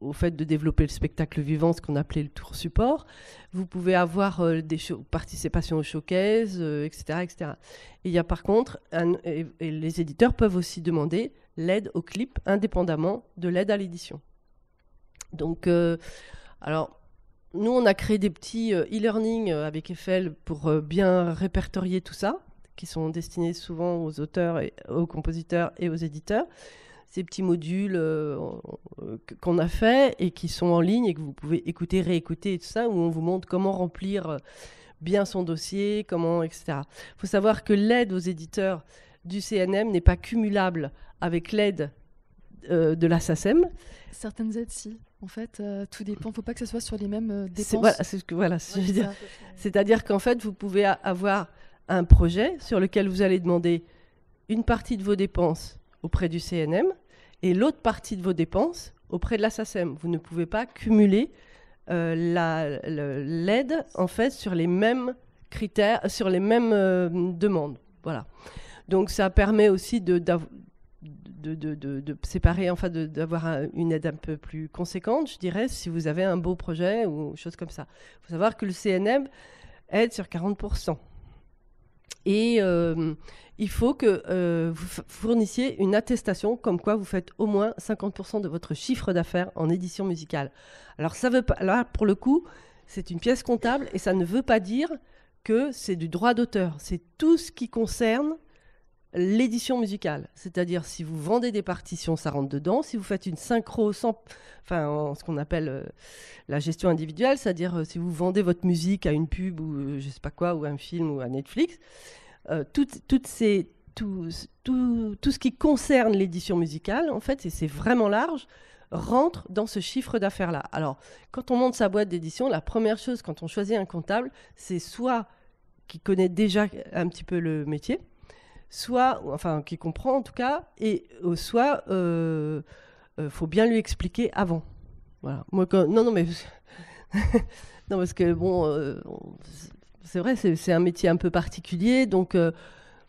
au fait de développer le spectacle vivant, ce qu'on appelait le tour support. Vous pouvez avoir des participations aux showcase, etc., etc. Et il y a par contre, et les éditeurs peuvent aussi demander l'aide au clip indépendamment de l'aide à l'édition. Donc, euh, alors, nous, on a créé des petits euh, e-learning euh, avec Eiffel pour bien répertorier tout ça, qui sont destinés souvent aux auteurs, aux compositeurs et aux éditeurs. Ces petits modules qu'on a faits et qui sont en ligne et que vous pouvez écouter, réécouter et tout ça, où on vous montre comment remplir bien son dossier, comment, etc. Il faut savoir que l'aide aux éditeurs du CNM n'est pas cumulable avec l'aide euh, de la SACEM. Certaines aides, si. En fait, euh, tout dépend. Il ne faut pas que ce soit sur les mêmes euh, dépenses. c'est ce que voilà, C'est-à-dire qu'en fait, vous pouvez avoir un projet sur lequel vous allez demander une partie de vos dépenses auprès du CNM et l'autre partie de vos dépenses auprès de la SACEM. Vous ne pouvez pas cumuler l'aide en fait sur les mêmes critères, sur les mêmes demandes. Voilà. Donc ça permet aussi de, de, de, séparer, enfin d'avoir une aide un peu plus conséquente, je dirais, si vous avez un beau projet ou chose comme ça. Il faut savoir que le CNM aide sur 40%. Et euh, il faut que euh, vous fournissiez une attestation comme quoi vous faites au moins 50% de votre chiffre d'affaires en édition musicale. Alors ça veut pas, là pour le coup, c'est une pièce comptable et ça ne veut pas dire que c'est du droit d'auteur. C'est tout ce qui concerne l'édition musicale. C'est-à-dire, si vous vendez des partitions, ça rentre dedans. Si vous faites une synchro enfin, ce qu'on appelle euh, la gestion individuelle, c'est-à-dire euh, si vous vendez votre musique à une pub ou je euh, je sais pas quoi, ou un film ou à Netflix, tout, tout, ce qui concerne l'édition musicale, en fait, et c'est vraiment large, rentre dans ce chiffre d'affaires-là. Alors, quand on monte sa boîte d'édition, la première chose quand on choisit un comptable, c'est soit qui connaît déjà un petit peu le métier, soit, enfin, qui comprend en tout cas, et euh, soit, euh, euh, faut bien lui expliquer avant. Voilà. Moi, non, non, mais non, parce que bon, euh, c'est vrai, c'est un métier un peu particulier, donc.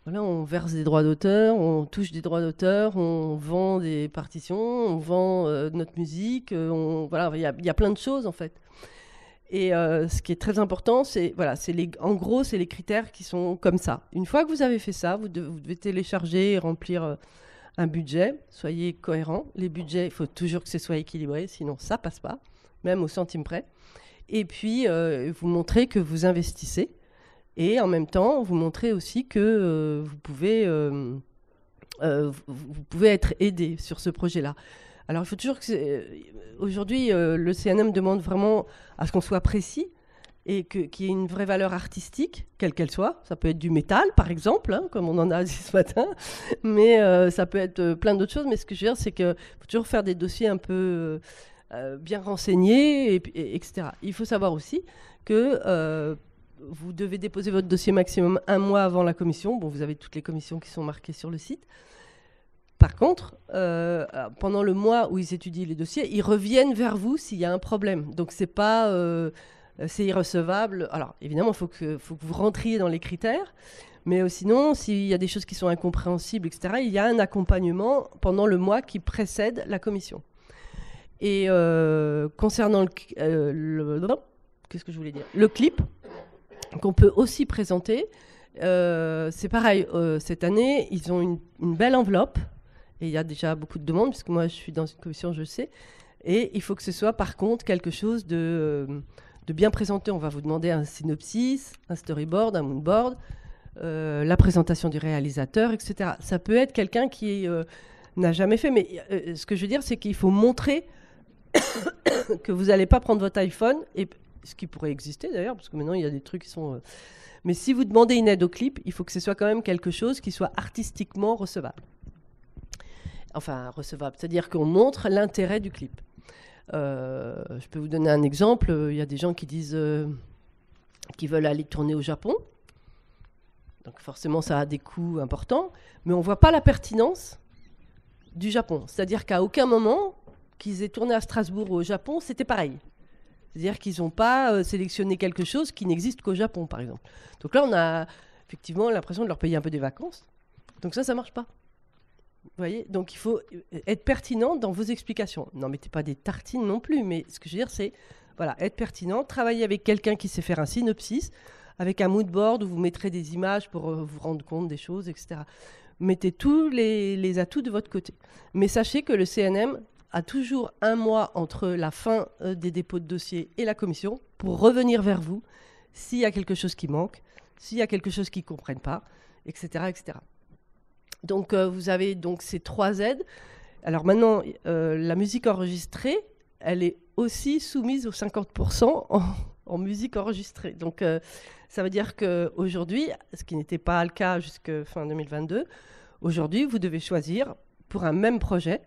Voilà, on verse des droits d'auteur, on touche des droits d'auteur, on vend des partitions, on vend notre musique, voilà, il y, a plein de choses en fait. Et euh, ce qui est très important, c'est c'est les, en gros, c'est les critères qui sont comme ça. Une fois que vous avez fait ça, vous, devez télécharger et remplir euh, un budget. Soyez cohérent. Les budgets, il faut toujours que ce soit équilibré, sinon ça passe pas, même au centime près. Et puis euh, vous montrez que vous investissez et en même temps vous montrez aussi que vous pouvez vous pouvez être aidé sur ce projet-là. Alors il faut toujours que. Euh, aujourd'hui, euh, le CNM demande vraiment à ce qu'on soit précis et qu'il y ait une vraie valeur artistique, quelle qu'elle soit. Ça peut être du métal, par exemple, hein, comme on en a dit ce matin, mais euh, ça peut être plein d'autres choses. Mais ce que je veux dire, c'est qu'il faut toujours faire des dossiers un peu bien renseignés, etc. Il faut savoir aussi que vous devez déposer votre dossier maximum un mois avant la commission. Bon, vous avez toutes les commissions qui sont marquées sur le site. Par contre, euh, euh, pendant le mois où ils étudient les dossiers, ils reviennent vers vous s'il y a un problème. Donc c'est pas euh, c'est irrecevable. Alors évidemment, il faut que, vous rentriez dans les critères. Mais sinon, s'il y a des choses qui sont incompréhensibles, etc., il y a un accompagnement pendant le mois qui précède la commission. Et concernant le, qu'est-ce que je voulais dire Le clip qu'on peut aussi présenter. c'est pareil cette année, ils ont une belle enveloppe et il y a déjà beaucoup de demandes, puisque moi je suis dans une commission, je sais. Et il faut que ce soit par contre quelque chose de, euh, de bien présenté. On va vous demander un synopsis, un storyboard, un moonboard, euh, la présentation du réalisateur, etc. Ça peut être quelqu'un qui euh, n'a jamais fait, mais ce que je veux dire, c'est qu'il faut montrer que vous n'allez pas prendre votre iPhone, et, ce qui pourrait exister d'ailleurs, parce que maintenant il y a des trucs qui sont... Mais si vous demandez une aide au clip, il faut que ce soit quand même quelque chose qui soit artistiquement recevable enfin recevable, c'est-à-dire qu'on montre l'intérêt du clip. Euh, je peux vous donner un exemple. Il y a des gens qui disent euh, qu'ils veulent aller tourner au Japon. Donc forcément, ça a des coûts importants, mais on ne voit pas la pertinence du Japon. C'est-à-dire qu'à aucun moment qu'ils aient tourné à Strasbourg ou au Japon, c'était pareil. C'est-à-dire qu'ils n'ont pas euh, sélectionné quelque chose qui n'existe qu'au Japon, par exemple. Donc là, on a effectivement l'impression de leur payer un peu des vacances. Donc ça, ça marche pas. Donc il faut euh, être pertinent dans vos explications. Non, mettez pas des tartines non plus, mais ce que je veux dire, c'est voilà, être pertinent, travailler avec quelqu'un qui sait faire un synopsis, avec un mood board où vous mettrez des images pour euh, vous rendre compte des choses, etc. Mettez tous les, atouts de votre côté. Mais sachez que le CNM a toujours un mois entre la fin euh, des dépôts de dossier et la commission pour revenir vers vous s'il y a quelque chose qui manque, s'il y a quelque chose qu'ils ne comprennent pas, etc. etc. Donc euh, vous avez donc ces trois aides. Alors maintenant, euh, la musique enregistrée, elle est aussi soumise aux 50% en, musique enregistrée. Donc euh, ça veut dire qu'aujourd'hui, ce qui n'était pas le cas jusqu'à fin 2022, aujourd'hui vous devez choisir pour un même projet,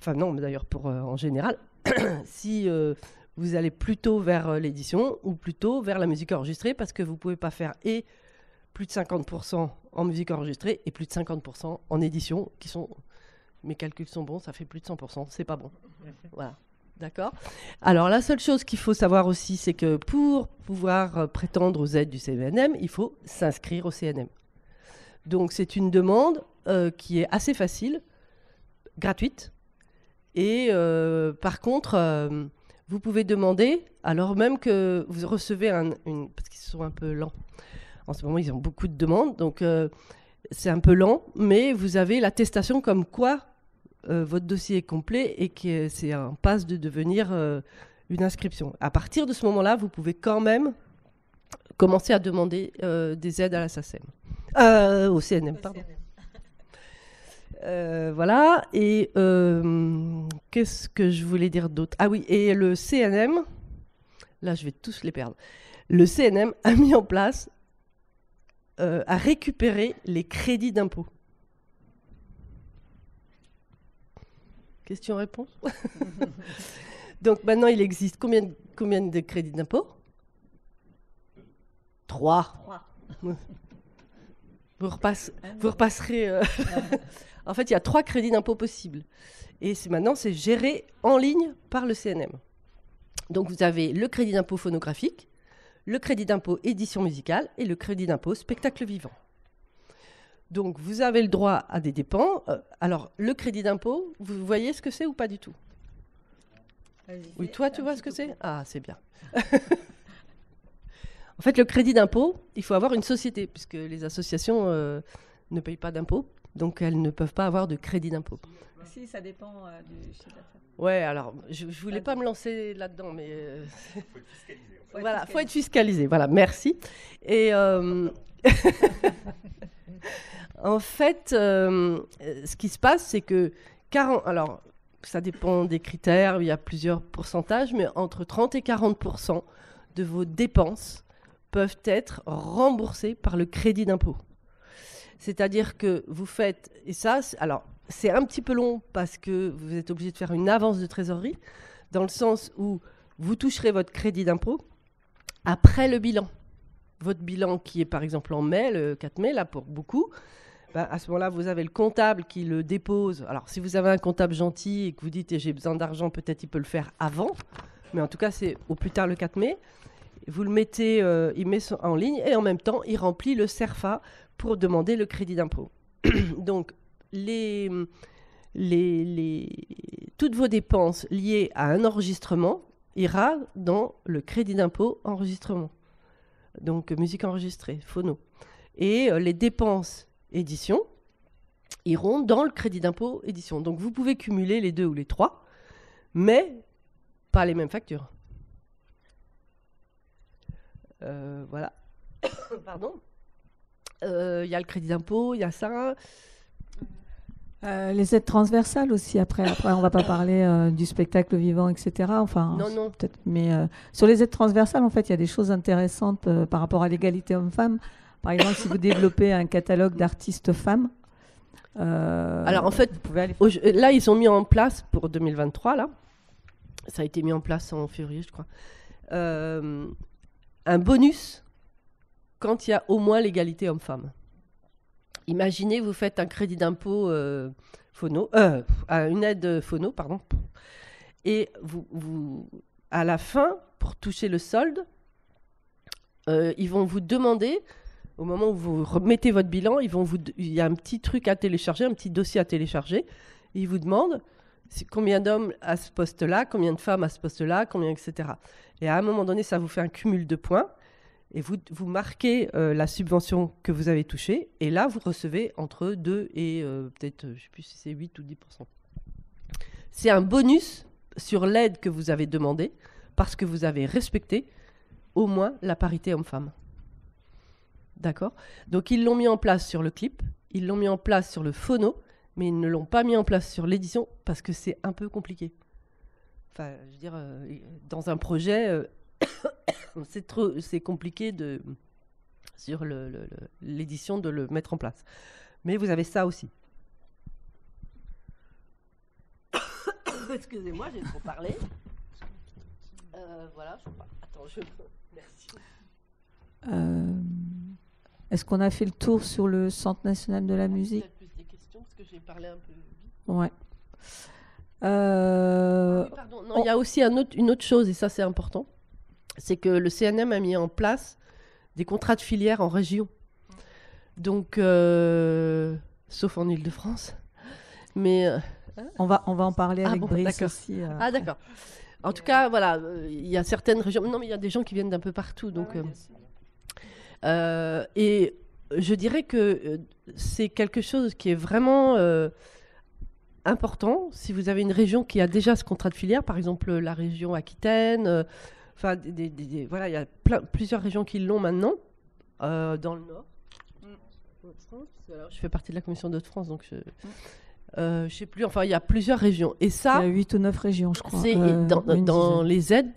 enfin non, mais d'ailleurs pour en général, si vous allez plutôt vers l'édition ou plutôt vers la musique enregistrée parce que vous ne pouvez pas faire et plus de 50% en musique enregistrée et plus de 50% en édition, qui sont, mes calculs sont bons, ça fait plus de 100%, c'est pas bon. Voilà. D'accord Alors, la seule chose qu'il faut savoir aussi, c'est que pour pouvoir euh, prétendre aux aides du CNM, il faut s'inscrire au CNM. Donc, c'est une demande euh, qui est assez facile, gratuite. Et euh, par contre, vous pouvez demander, alors même que vous recevez un, une. Parce qu'ils sont un peu lents. En ce moment, ils ont beaucoup de demandes, donc euh, c'est un peu lent, mais vous avez l'attestation comme quoi euh, votre dossier est complet et que c'est un passe de devenir euh, une inscription. À partir de ce moment-là, vous pouvez quand même commencer à demander des aides à la SACEM. au CNM, pardon. voilà, et qu'est-ce que je voulais dire d'autre Ah oui, et le CNM, là je vais tous les perdre, le CNM a mis en place euh, à récupérer les crédits d'impôt Question-réponse Donc maintenant, il existe combien, de, crédits d'impôt Trois. Vous, ah repasserez. Euh, en fait, il y a trois crédits d'impôt possibles. Et maintenant, c'est géré en ligne par le CNM. Donc vous avez le crédit d'impôt phonographique, le crédit d'impôt édition musicale et le crédit d'impôt spectacle vivant. Donc vous avez le droit à des dépens. Euh, alors le crédit d'impôt, vous voyez ce que c'est ou pas du tout Oui, toi tu vois ce que c'est Ah, c'est bien. en fait, le crédit d'impôt, il faut avoir une société puisque les associations euh, ne payent pas d'impôts. Donc elles ne peuvent pas avoir de crédit d'impôt. Si, ça dépend euh, du Ouais, alors je, voulais pas me lancer là-dedans, mais Il euh, faut être fiscalisé, voilà, faut être fiscalisé. Voilà, merci. Et euh, en fait, ce qui se passe, c'est que 40, alors ça dépend des critères, il y a plusieurs pourcentages, mais entre 30 et 40 de vos dépenses peuvent être remboursées par le crédit d'impôt. C'est-à-dire que vous faites, et ça, alors c'est un petit peu long parce que vous êtes obligé de faire une avance de trésorerie, dans le sens où vous toucherez votre crédit d'impôt après le bilan. Votre bilan qui est par exemple en mai, le 4 mai, là pour beaucoup, ben, à ce moment-là, vous avez le comptable qui le dépose. Alors si vous avez un comptable gentil et que vous dites eh, j'ai besoin d'argent, peut-être il peut le faire avant, mais en tout cas c'est au plus tard le 4 mai vous le mettez, euh, il met en ligne et en même temps, il remplit le CERFA pour demander le crédit d'impôt. Donc, les, les, toutes vos dépenses liées à un enregistrement ira dans le crédit d'impôt enregistrement. Donc, musique enregistrée, phono. Et euh, les dépenses édition iront dans le crédit d'impôt édition. Donc, vous pouvez cumuler les deux ou les trois, mais pas les mêmes factures. Euh, voilà. Pardon. Euh, il y a le crédit d'impôt, il y a ça. Euh, les aides transversales aussi, après, après on ne va pas parler euh, du spectacle vivant, etc. Enfin, non, non. mais sur les aides transversales, en fait, il y a des choses intéressantes par rapport à l'égalité homme-femme. Par exemple, si vous développez un catalogue d'artistes femmes. Alors en fait, vous pouvez aller... là, ils ont mis en place pour 2023, là, ça a été mis en place en février, je crois, un bonus quand il y a au moins l'égalité homme-femme. Imaginez, vous faites un crédit d'impôt euh, phono, euh, une aide phono, euh, pardon, et vous, vous, à la fin, pour toucher le solde, euh, ils vont vous demander, au moment où vous remettez votre bilan, ils vont vous, il y a un petit truc à télécharger, un petit dossier à télécharger, ils vous demandent combien d'hommes à ce poste-là, combien de femmes à ce poste-là, combien, etc. Et à un moment donné, ça vous fait un cumul de points et vous, marquez euh, la subvention que vous avez touchée, et là, vous recevez entre 2 et euh, peut-être, euh, je ne sais plus si c'est 8 ou 10 C'est un bonus sur l'aide que vous avez demandée, parce que vous avez respecté au moins la parité homme-femme. D'accord Donc, ils l'ont mis en place sur le clip, ils l'ont mis en place sur le phono, mais ils ne l'ont pas mis en place sur l'édition, parce que c'est un peu compliqué. Enfin, je veux dire, dans un projet c'est trop, c'est compliqué de sur l'édition de le mettre en place. Mais vous avez ça aussi. Excusez-moi, j'ai trop parlé. Euh, voilà, attends, je. Merci. Euh, Est-ce qu'on a fait le tour sur le Centre national de la musique plus des questions parce que j'ai parlé un peu vite. Ouais. Ah euh... oui, pardon. Non, il y a aussi un autre, une autre chose et ça c'est important c'est que le CNM a mis en place des contrats de filière en région. Donc, euh, sauf en Ile-de-France. Mais. Euh, hein on va, on va en parler ah avec Brice aussi. Euh. Ah, d'accord. En tout cas, voilà, il y a certaines régions. Non, mais il y a des gens qui viennent d'un peu partout. Donc, ah et je dirais que c'est quelque chose qui est vraiment important. Si vous avez une région qui a déjà ce contrat de filière, par exemple la région Aquitaine, Enfin, des, voilà, il y a plein, plusieurs régions qui l'ont maintenant, euh, dans le Nord. Mm. je fais partie de la commission de France, donc je. ne mm. euh, sais plus, enfin, il y a plusieurs régions. Et ça. Il y a 8 ou 9 régions, je crois. Euh, dans, les aides,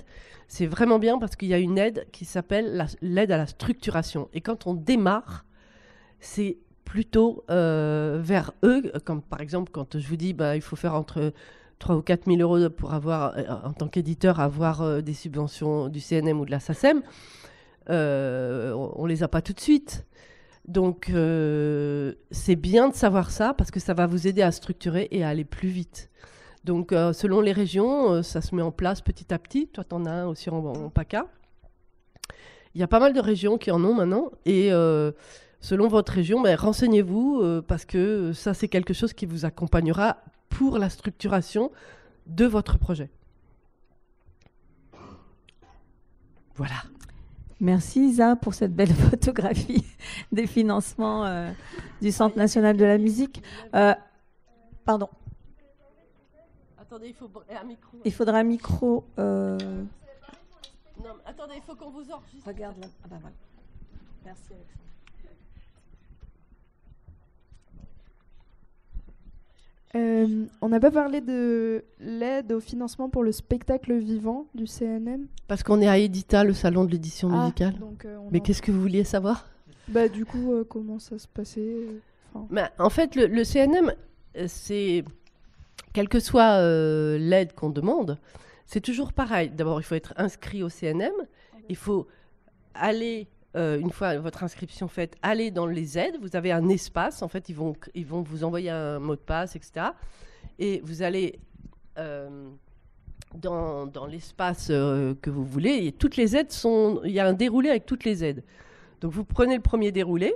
c'est vraiment bien parce qu'il y a une aide qui s'appelle l'aide à la structuration. Et quand on démarre, c'est plutôt vers eux, comme par exemple quand je vous dis bah, il faut faire entre 3 ou 4 000 euros pour avoir, euh, en tant qu'éditeur, avoir euh, des subventions du CNM ou de la SACEM. Euh, on ne les a pas tout de suite. Donc, c'est bien de savoir ça parce que ça va vous aider à structurer et à aller plus vite. Donc, selon les régions, ça se met en place petit à petit. Toi, tu en as aussi en, PACA. Il y a pas mal de régions qui en ont maintenant. Et selon votre région, ben, renseignez-vous parce que ça, c'est quelque chose qui vous accompagnera pour la structuration de votre projet. Voilà. Merci Isa pour cette belle photographie des financements euh, du Centre national de la musique. Euh, pardon. Attendez, il faut un micro. Il faudra un micro. Euh, non, attendez, il faut qu'on vous enregistre. Regarde là. Ah ben voilà. Merci Alexandre. Euh, on n'a pas parlé de l'aide au financement pour le spectacle vivant du CNM Parce qu'on est à Edita, le salon de l'édition ah, musicale. Euh, Mais qu'est-ce que vous vouliez savoir bah, Du coup, euh, comment ça se passait bah, En fait, le, CNM, c'est. Quelle que soit l'aide qu'on demande, c'est toujours pareil. D'abord, il faut être inscrit au CNM il faut aller euh, une fois votre inscription faite, allez dans les aides. Vous avez un espace. En fait, ils vont, ils vont vous envoyer un mot de passe, etc. Et vous allez euh, dans, dans l'espace euh, que vous voulez. Et toutes les aides sont. Il y a un déroulé avec toutes les aides. Donc, vous prenez le premier déroulé.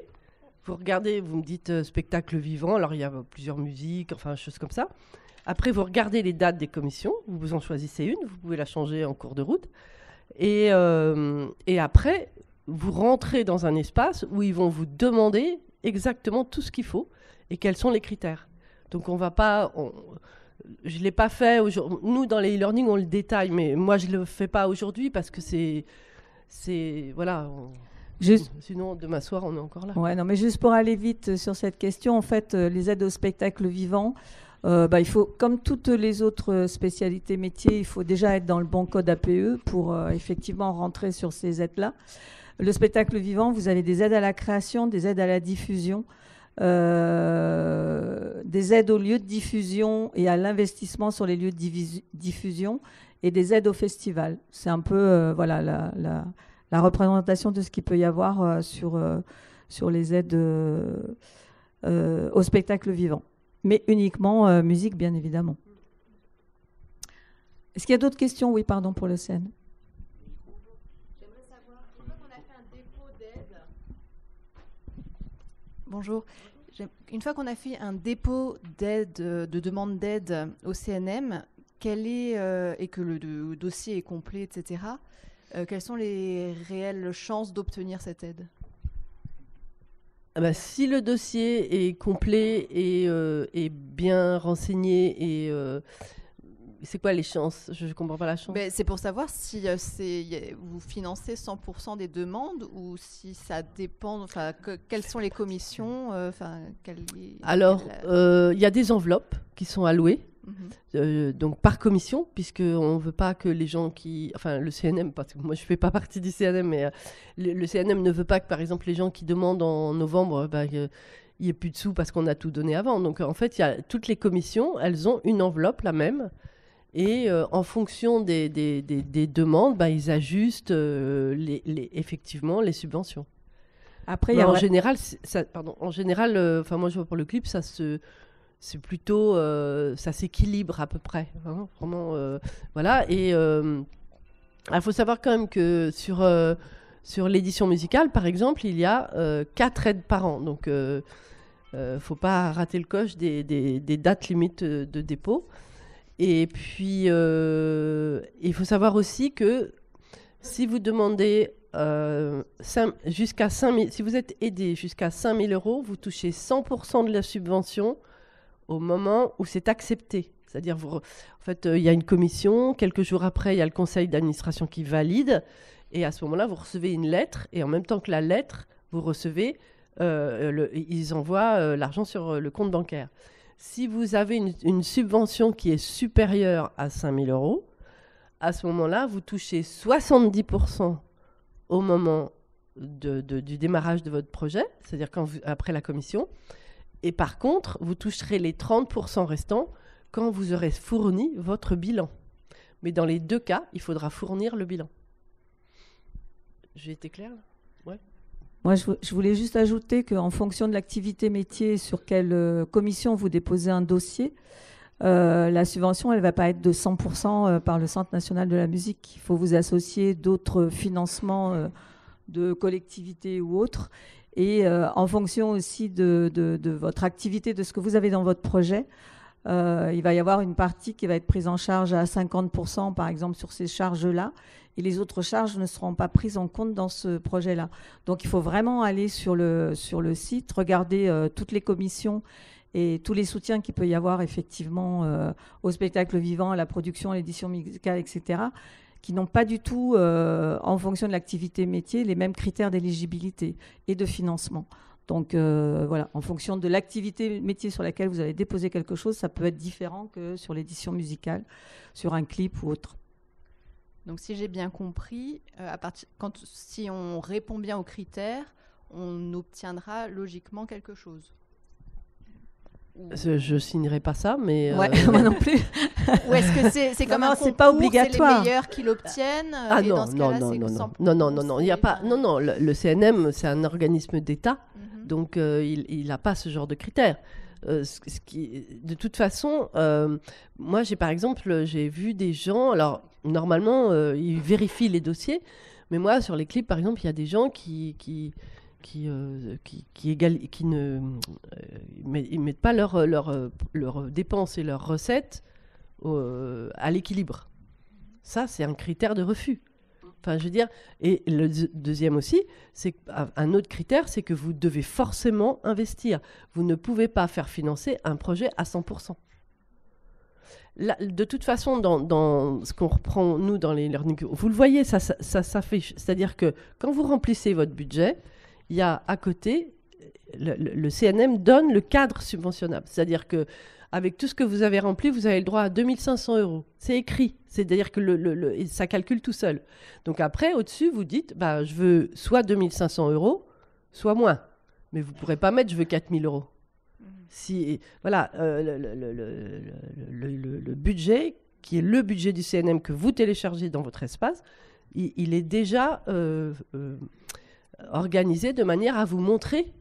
Vous regardez, vous me dites spectacle vivant. Alors, il y a plusieurs musiques, enfin, choses comme ça. Après, vous regardez les dates des commissions. Vous vous en choisissez une. Vous pouvez la changer en cours de route. Et, et, après, vous rentrez dans un espace où ils vont vous demander exactement tout ce qu'il faut et quels sont les critères. Donc on va pas, Je je l'ai pas fait. aujourd'hui. Nous dans les e-learning on le détaille, mais moi je ne le fais pas aujourd'hui parce que c'est, c'est voilà. Sinon, demain soir, on est encore là. Ouais, non, mais juste pour aller vite euh, sur cette question, en fait, euh, les aides au spectacle vivant, euh, bah, il faut, comme toutes les autres spécialités métiers, il faut déjà être dans le bon code APE pour effectivement rentrer sur ces aides-là le spectacle vivant, vous avez des aides à la création, des aides à la diffusion, euh, des aides aux lieux de diffusion et à l'investissement sur les lieux de diffusion et des aides au festival. C'est un peu euh, voilà, la, représentation de ce qu'il peut y avoir euh, sur, sur les aides au spectacle vivant, mais uniquement musique, bien évidemment. Est-ce qu'il y a d'autres questions Oui, pardon pour le scène. Bonjour. Une fois qu'on a fait un dépôt d'aide, euh, de demande d'aide au CNM, est, euh, et que le, dossier est complet, etc., euh, quelles sont les réelles chances d'obtenir cette aide ah bah, Si le dossier est complet et, bien renseigné et, c'est quoi les chances Je ne comprends pas la chance. Ben, c'est pour savoir si euh, vous financez 100% des demandes ou si ça dépend. Enfin, quelles sont les commissions euh, Enfin, Alors, il euh, y a des enveloppes qui sont allouées. Mhm. donc par commission, puisqu'on ne veut pas que les gens qui... Enfin, le CNM, parce que moi je ne fais pas partie du CNM, mais le, CNM ne veut pas que, par exemple, les gens qui demandent en novembre, bah, il n'y ait plus de sous parce qu'on a tout donné avant. Donc en fait, il y a toutes les commissions, elles ont une enveloppe la même et euh, en fonction des, des, demandes, bah, ils ajustent euh, les, effectivement les subventions. Après, en, général, pardon, en, général, euh, enfin moi je vois pour le clip, ça se, c'est plutôt, ça s'équilibre à peu près, hein, vraiment, voilà. Et il ah, faut savoir quand même que sur sur l'édition musicale, par exemple, il y a quatre aides par an, donc ne faut pas rater le coche des, dates limites de dépôt. Et puis, euh, il faut savoir aussi que si vous demandez euh, jusqu'à 5000, si vous êtes aidé jusqu'à 000 euros, vous touchez 100% de la subvention au moment où c'est accepté. C'est-à-dire, en fait, euh, il y a une commission, quelques jours après, il y a le conseil d'administration qui valide, et à ce moment-là, vous recevez une lettre, et en même temps que la lettre, vous recevez, ils envoient l'argent sur le compte bancaire. Si vous avez une, subvention qui est supérieure à 5000 euros, à ce moment-là, vous touchez 70% au moment du démarrage de votre projet, c'est-à-dire après la commission. Et par contre, vous toucherez les 30% restants quand vous aurez fourni votre bilan. Mais dans les deux cas, il faudra fournir le bilan. J'ai été claire ouais. Moi, je, voulais juste ajouter qu'en fonction de l'activité métier sur quelle euh, commission vous déposez un dossier, euh, la subvention, elle ne va pas être de 100% euh, par le Centre national de la musique. Il faut vous associer d'autres financements de collectivités ou autres. Et en fonction aussi de, votre activité, de ce que vous avez dans votre projet, euh, il va y avoir une partie qui va être prise en charge à 50%, par exemple, sur ces charges-là. Et les autres charges ne seront pas prises en compte dans ce projet-là. Donc il faut vraiment aller sur le, site, regarder euh, toutes les commissions et tous les soutiens qu'il peut y avoir effectivement euh, au spectacle vivant, à la production, à l'édition musicale, etc., qui n'ont pas du tout, en fonction de l'activité métier, les mêmes critères d'éligibilité et de financement. Donc euh, voilà, en fonction de l'activité métier sur laquelle vous allez déposer quelque chose, ça peut être différent que sur l'édition musicale, sur un clip ou autre. Donc si j'ai bien compris, euh, à partir, si on répond bien aux critères, on obtiendra logiquement quelque chose. Je, ne signerai pas ça, mais euh, moi non plus. Ou est-ce que c'est comme un concours, pas obligatoire. les meilleurs qui l'obtiennent Ah non, non, non, non, non, non, il y a pas. Non, non, le CNM, c'est un organisme d'État. Mhm. Donc, euh, il n'a pas ce genre de critères. Euh, de toute façon, euh, moi, j'ai par exemple, j'ai vu des gens. Alors, normalement, ils vérifient les dossiers, mais moi, sur les clips, par exemple, il y a des gens qui qui qui, ne mettent pas leurs dépenses et leurs recettes à l'équilibre. Ça, c'est un critère de refus. Enfin, je veux dire, et le deuxième aussi, c'est ah, un autre critère, c'est que vous devez forcément investir. Vous ne pouvez pas faire financer un projet à 100%. de toute façon, dans, ce qu'on reprend, nous, dans les learning, vous le voyez, ça, s'affiche. C'est-à-dire que quand vous remplissez votre budget, il y a à côté, le CNM donne le cadre subventionnable. C'est-à-dire que avec tout ce que vous avez rempli, vous avez le droit à 2500 euros. C'est écrit. C'est-à-dire que le, ça calcule tout seul. Donc après, au-dessus, vous dites, bah, je veux soit 2500 euros, soit moins. Mais vous ne pourrez pas mettre, je veux 4000 euros. Si, voilà, euh, le, budget, qui est le budget du CNM que vous téléchargez dans votre espace, il, est déjà euh, euh, organisé de manière à vous montrer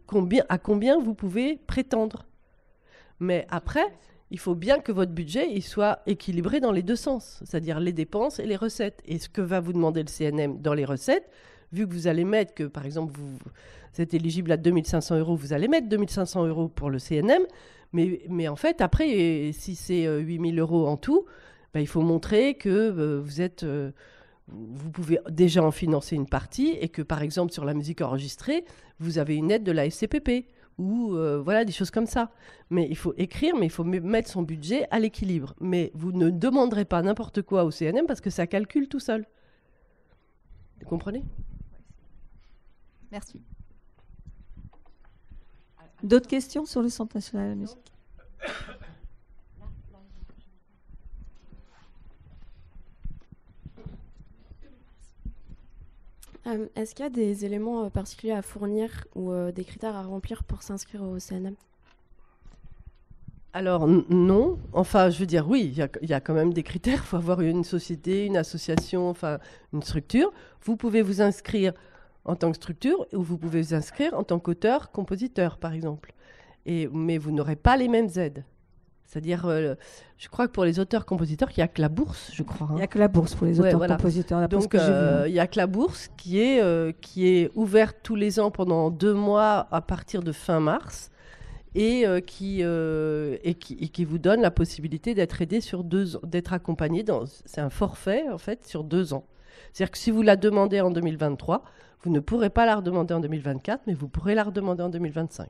à combien vous pouvez prétendre. Mais après, il faut bien que votre budget il soit équilibré dans les deux sens, c'est-à-dire les dépenses et les recettes. Et ce que va vous demander le CNM dans les recettes, vu que vous allez mettre que, par exemple, vous, êtes éligible à 2500 euros, vous allez mettre 2500 euros pour le CNM, mais, mais en fait, après, si c'est 8000 euh, euros en tout, ben, il faut montrer que euh, vous euh, vous pouvez déjà en financer une partie et que, par exemple, sur la musique enregistrée, vous avez une aide de la SCPP ou euh, voilà des choses comme ça. Mais il faut écrire, mais il faut mettre son budget à l'équilibre. Mais vous ne demanderez pas n'importe quoi au CNM parce que ça calcule tout seul. Vous comprenez Merci. D'autres questions sur le Centre national de la musique Euh, est-ce qu'il y a des éléments euh, particuliers à fournir ou euh, des critères à remplir pour s'inscrire au CNM alors non, enfin je veux dire oui, il y, a quand même des critères, il faut avoir une société, une association, enfin une structure. Vous pouvez vous inscrire en tant que structure ou vous pouvez vous inscrire en tant qu'auteur, compositeur par exemple. mais vous n'aurez pas les mêmes aides. C'est-à-dire, euh, je crois que pour les auteurs-compositeurs, il n'y a que la bourse, je crois. Hein. Il n'y a que la bourse pour les auteurs-compositeurs. Donc, euh, il n'y a que la bourse qui est, euh, qui est ouverte tous les ans pendant deux mois à partir de fin mars et, qui, et, qui, vous donne la possibilité d'être aidé sur deux d'être accompagné dans. C'est un forfait, en fait, sur deux ans. C'est-à-dire que si vous la demandez en 2023, vous ne pourrez pas la redemander en 2024, mais vous pourrez la redemander en 2025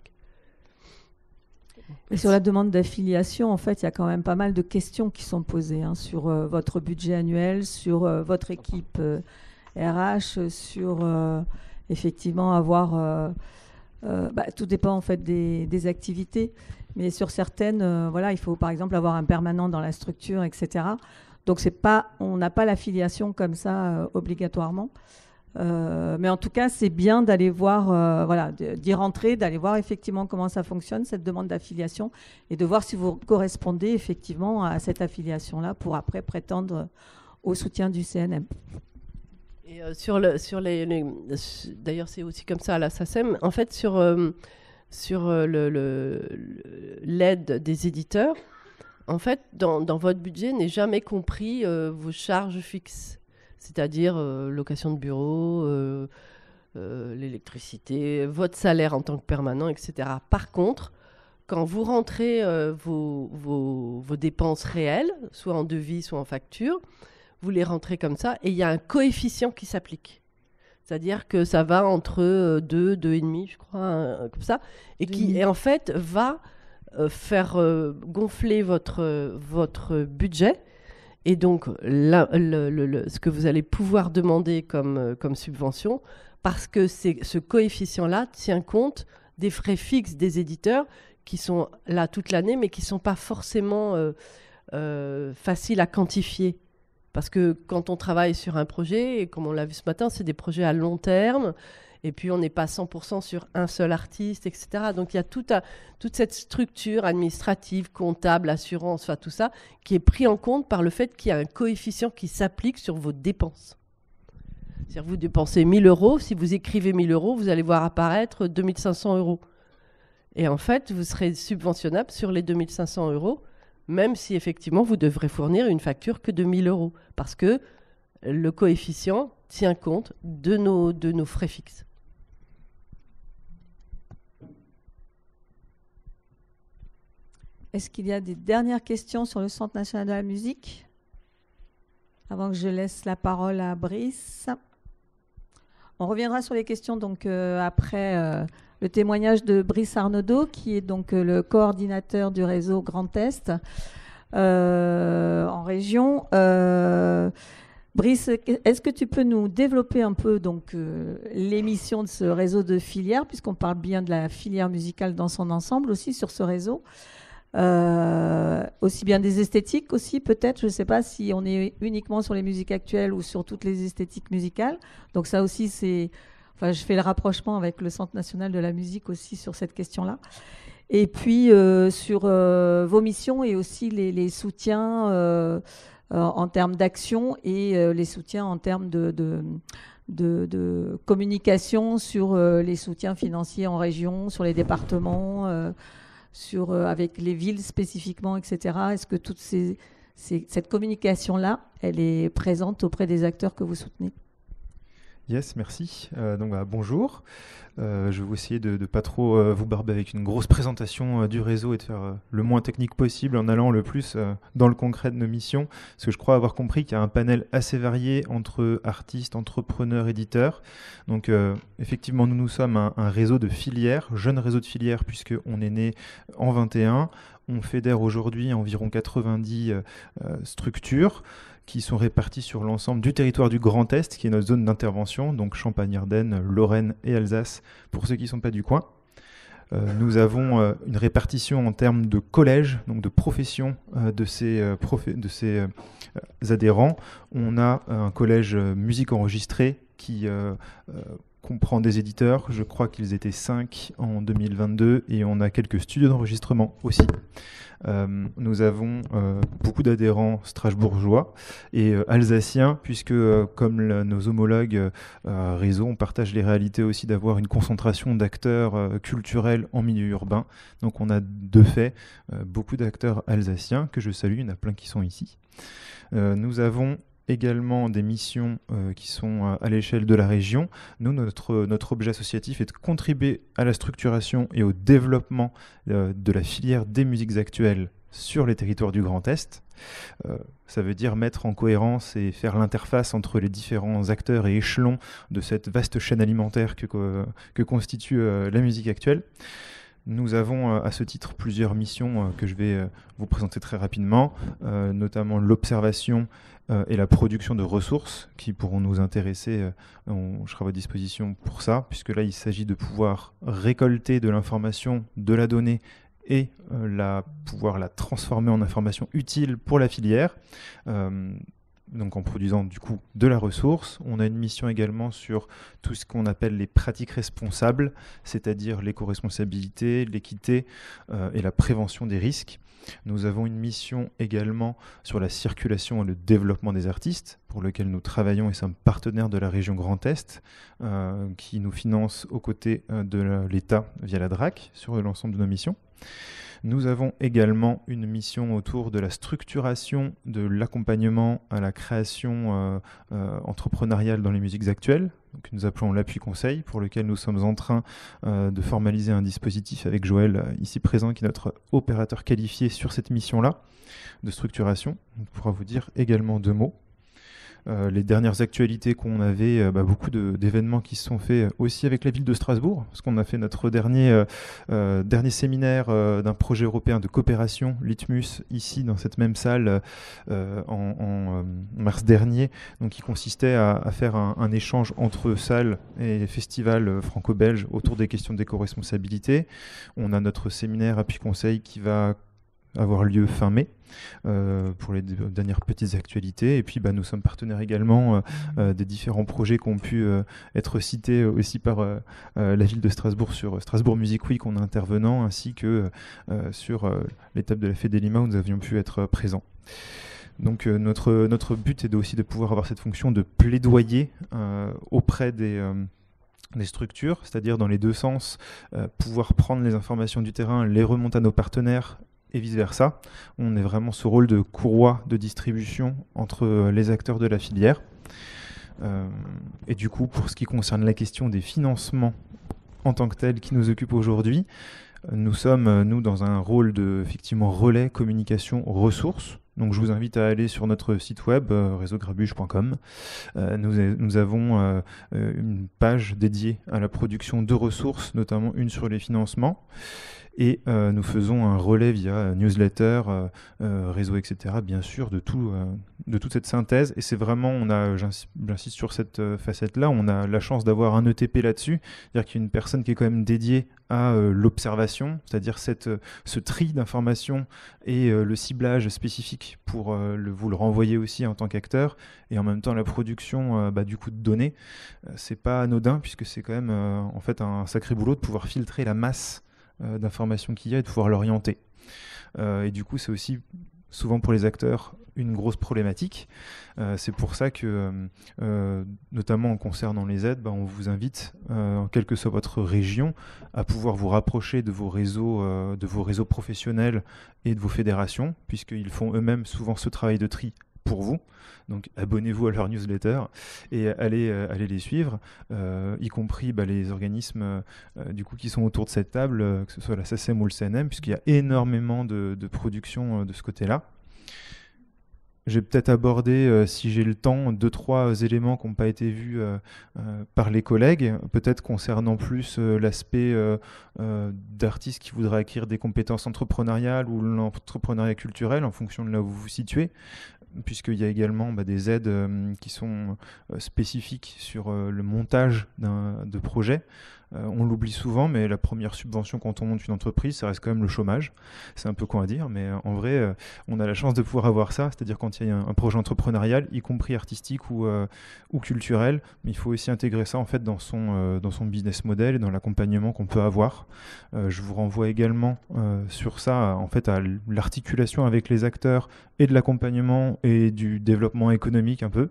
sur la demande d'affiliation, en fait, il y a quand même pas mal de questions qui sont posées hein, sur euh, votre budget annuel, sur euh, votre équipe RH, euh, sur effectivement avoir. Bah, tout dépend en fait des, activités, mais sur certaines, voilà, il faut par exemple avoir un permanent dans la structure, etc. Donc pas, on n'a pas l'affiliation comme ça obligatoirement. Euh, mais en tout cas, c'est bien d'aller voir, euh, voilà, d'y rentrer, d'aller voir effectivement comment ça fonctionne, cette demande d'affiliation, et de voir si vous correspondez effectivement à cette affiliation-là pour après prétendre au soutien du CNM. Et euh, sur, le, sur les, d'ailleurs, c'est aussi comme ça à la SACEM. En fait, sur, sur l'aide le, des éditeurs, en fait, dans, dans votre budget n'est jamais compris vos charges fixes c'est-à-dire euh, location de bureau, euh, euh, l'électricité, votre salaire en tant que permanent, etc. Par contre, quand vous rentrez vos, dépenses réelles, soit en devis, soit en facture, vous les rentrez comme ça, et il y a un coefficient qui s'applique. C'est-à-dire que ça va entre 2, 2,5, je crois, comme ça, et qui, en fait, va faire gonfler votre budget et donc, ce que vous allez pouvoir demander comme, euh, subvention, parce que ce coefficient-là tient compte des frais fixes des éditeurs qui sont là toute l'année, mais qui ne sont pas forcément euh, euh, faciles à quantifier. Parce que quand on travaille sur un projet, et comme on l'a vu ce matin, c'est des projets à long terme et puis on n'est pas 100% sur un seul artiste, etc. Donc il y a toute, cette structure administrative, comptable, assurance, enfin tout ça, qui est pris en compte par le fait qu'il y a un coefficient qui s'applique sur vos dépenses. C'est-à-dire vous dépensez 1000 euros, si vous écrivez 1000 euros, vous allez voir apparaître 2500 euros. Et en fait, vous serez subventionnable sur les 2500 euros, même si effectivement vous devrez fournir une facture que de 000 euros, parce que le coefficient tient compte de nos frais fixes. Est-ce qu'il y a des dernières questions sur le Centre national de la musique Avant que je laisse la parole à Brice. On reviendra sur les questions donc euh, après euh, le témoignage de Brice Arnaudot, qui est donc euh, le coordinateur du réseau Grand Est en région. Brice, est-ce que tu peux nous développer un peu donc l'émission de ce réseau de filières, puisqu'on parle bien de la filière musicale dans son ensemble aussi sur ce réseau euh, aussi bien des esthétiques aussi peut-être, je ne sais pas si on est uniquement sur les musiques actuelles ou sur toutes les esthétiques musicales. Donc ça aussi c'est, enfin je fais le rapprochement avec le Centre national de la musique aussi sur cette question-là. Et puis euh, sur euh, vos missions et aussi les, les soutiens en termes d'action et les soutiens en termes de, de de, communication sur les soutiens financiers en région, sur les départements, euh, sur, euh, avec les villes spécifiquement, etc. Est-ce que toute cette communication-là, elle est présente auprès des acteurs que vous soutenez Yes, merci. Euh, donc bah, bonjour. Euh, je vais essayer de ne pas trop euh, vous barber avec une grosse présentation du réseau et de faire le moins technique possible en allant le plus dans le concret de nos missions, parce que je crois avoir compris qu'il y a un panel assez varié entre artistes, entrepreneurs, éditeurs. Donc effectivement, nous nous sommes un, réseau de filières, jeune réseau de filières puisqu'on est né en 21. On fédère aujourd'hui environ 90 structures qui sont répartis sur l'ensemble du territoire du Grand Est, qui est notre zone d'intervention, donc Champagne-Ardenne, Lorraine et Alsace, pour ceux qui ne sont pas du coin. Euh, nous avons euh, une répartition en termes de collèges, donc de professions euh, de ces adhérents. On a un collège musique enregistrée qui comprend des éditeurs. Je crois qu'ils étaient 5 en 2022 et on a quelques studios d'enregistrement aussi. Euh, nous avons euh, beaucoup d'adhérents strasbourgeois et euh, alsaciens, puisque comme nos homologues réseau, on partage les réalités aussi d'avoir une concentration d'acteurs culturels en milieu urbain. Donc on a de fait beaucoup d'acteurs alsaciens que je salue, il y en a plein qui sont ici. nous avons également des missions euh, qui sont à l'échelle de la région. Nous, notre, notre objet associatif est de contribuer à la structuration et au développement euh, de la filière des musiques actuelles sur les territoires du Grand Est. Euh, ça veut dire mettre en cohérence et faire l'interface entre les différents acteurs et échelons de cette vaste chaîne alimentaire que, constitue la musique actuelle. Nous avons euh, à ce titre plusieurs missions euh, que je vais euh, vous présenter très rapidement, notamment l'observation et la production de ressources qui pourront nous intéresser. je serai à votre disposition pour ça, puisque là, il s'agit de pouvoir récolter de l'information, de la donnée et la, pouvoir la transformer en information utile pour la filière donc en produisant du coup de la ressource. On a une mission également sur tout ce qu'on appelle les pratiques responsables, c'est-à-dire l'éco-responsabilité, l'équité euh, et la prévention des risques. Nous avons une mission également sur la circulation et le développement des artistes, pour lequel nous travaillons et sommes partenaires de la région Grand Est, euh, qui nous finance aux côtés euh, de l'État via la DRAC sur l'ensemble de nos missions. Nous avons également une mission autour de la structuration de l'accompagnement à la création euh, euh, entrepreneuriale dans les musiques actuelles, que nous appelons l'appui conseil, pour lequel nous sommes en train euh, de formaliser un dispositif avec Joël, ici présent, qui est notre opérateur qualifié sur cette mission-là de structuration. On pourra vous dire également deux mots. Euh, les dernières actualités qu'on avait, euh, bah, beaucoup d'événements qui se sont faits euh, aussi avec la ville de Strasbourg, parce qu'on a fait notre dernier, dernier séminaire d'un projet européen de coopération, l'ITMUS, ici dans cette même salle en, mars dernier, donc qui consistait à, faire un, échange entre salles et festivals franco-belges autour des questions de déco-responsabilité. On a notre séminaire appui conseil qui va avoir lieu fin mai. Euh, pour les dernières petites actualités. Et puis, bah, nous sommes partenaires également euh, euh, des différents projets qui ont pu être cités aussi par la ville de Strasbourg sur Strasbourg Music Week, en intervenant, ainsi que sur l'étape de la Fête Lima où nous avions pu être présents. Donc notre, notre but est aussi de pouvoir avoir cette fonction de plaidoyer auprès des structures, c'est-à-dire dans les deux sens, pouvoir prendre les informations du terrain, les remonter à nos partenaires et vice-versa. On est vraiment ce rôle de courroie de distribution entre euh, les acteurs de la filière. Euh, et du coup, pour ce qui concerne la question des financements en tant que tels qui nous occupe aujourd'hui, nous sommes, euh, nous, dans un rôle de effectivement, relais, communication, ressources. Donc je vous invite à aller sur notre site web réseau nous, avons une page dédiée à la production de ressources, notamment une sur les financements. Et euh, nous faisons un relais via euh, newsletter, euh, réseau, etc., bien sûr, de, tout, de toute cette synthèse. Et c'est vraiment, on j'insiste sur cette facette-là, on a la chance d'avoir un ETP là-dessus, c'est-à-dire qu'il y a une personne qui est quand même dédiée à l'observation, c'est-à-dire cette, ce tri d'informations et le ciblage spécifique pour vous le renvoyer aussi en tant qu'acteur, et en même temps la production bah, du coup de données, c'est pas anodin puisque c'est quand même en fait un sacré boulot de pouvoir filtrer la masse euh, d'informations qu'il y a et de pouvoir l'orienter. Euh, et du coup, c'est aussi souvent pour les acteurs une grosse problématique. Euh, c'est pour ça que, notamment en concernant les aides, bah, on vous invite, quelle que soit votre région, à pouvoir vous rapprocher de vos réseaux, de vos réseaux professionnels et de vos fédérations, puisqu'ils font eux-mêmes souvent ce travail de tri pour vous. Donc abonnez-vous à leur newsletter et allez, euh, les suivre, euh, y compris bah, les organismes euh, du coup, qui sont autour de cette table, que ce soit la SACEM ou le CNM, puisqu'il y a énormément de, de production de ce côté-là. J'ai peut-être abordé, si j'ai le temps, deux, trois éléments qui n'ont pas été vus par les collègues, peut-être concernant plus l'aspect d'artistes qui voudraient acquérir des compétences entrepreneuriales ou l'entrepreneuriat culturel en fonction de là où vous vous situez puisqu'il y a également bah, des aides euh, qui sont euh, spécifiques sur euh, le montage de projets. Euh, on l'oublie souvent, mais la première subvention quand on monte une entreprise, ça reste quand même le chômage. C'est un peu con à dire, mais euh, en vrai, euh, on a la chance de pouvoir avoir ça. C'est-à-dire quand il y a un, projet entrepreneurial, y compris artistique ou, ou culturel, mais il faut aussi intégrer ça en fait dans son, dans son business model et dans l'accompagnement qu'on peut avoir. je vous renvoie également sur ça en fait à l'articulation avec les acteurs et de l'accompagnement et du développement économique un peu.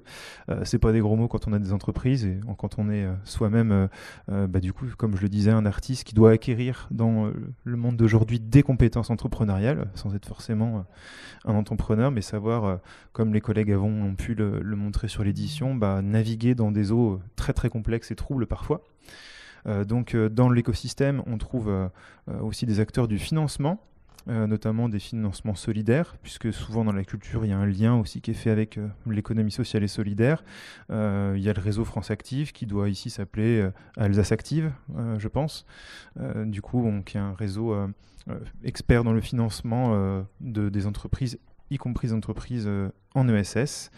c'est pas des gros mots quand on a des entreprises et quand on est soi-même bah, du coup comme je le disais, un artiste qui doit acquérir dans euh, le monde d'aujourd'hui des compétences entrepreneuriales, sans être forcément euh, un entrepreneur, mais savoir, euh, comme les collègues ont pu le, montrer sur l'édition, bah, naviguer dans des eaux très très complexes et troubles parfois. donc dans l'écosystème, on trouve aussi des acteurs du financement euh, notamment des financements solidaires, puisque souvent dans la culture, il y a un lien aussi qui est fait avec euh, l'économie sociale et solidaire. Euh, il y a le réseau France Active, qui doit ici s'appeler Alsace Active, je pense. du coup, on, qui est un réseau expert dans le financement de, des entreprises y compris des entreprises en ESS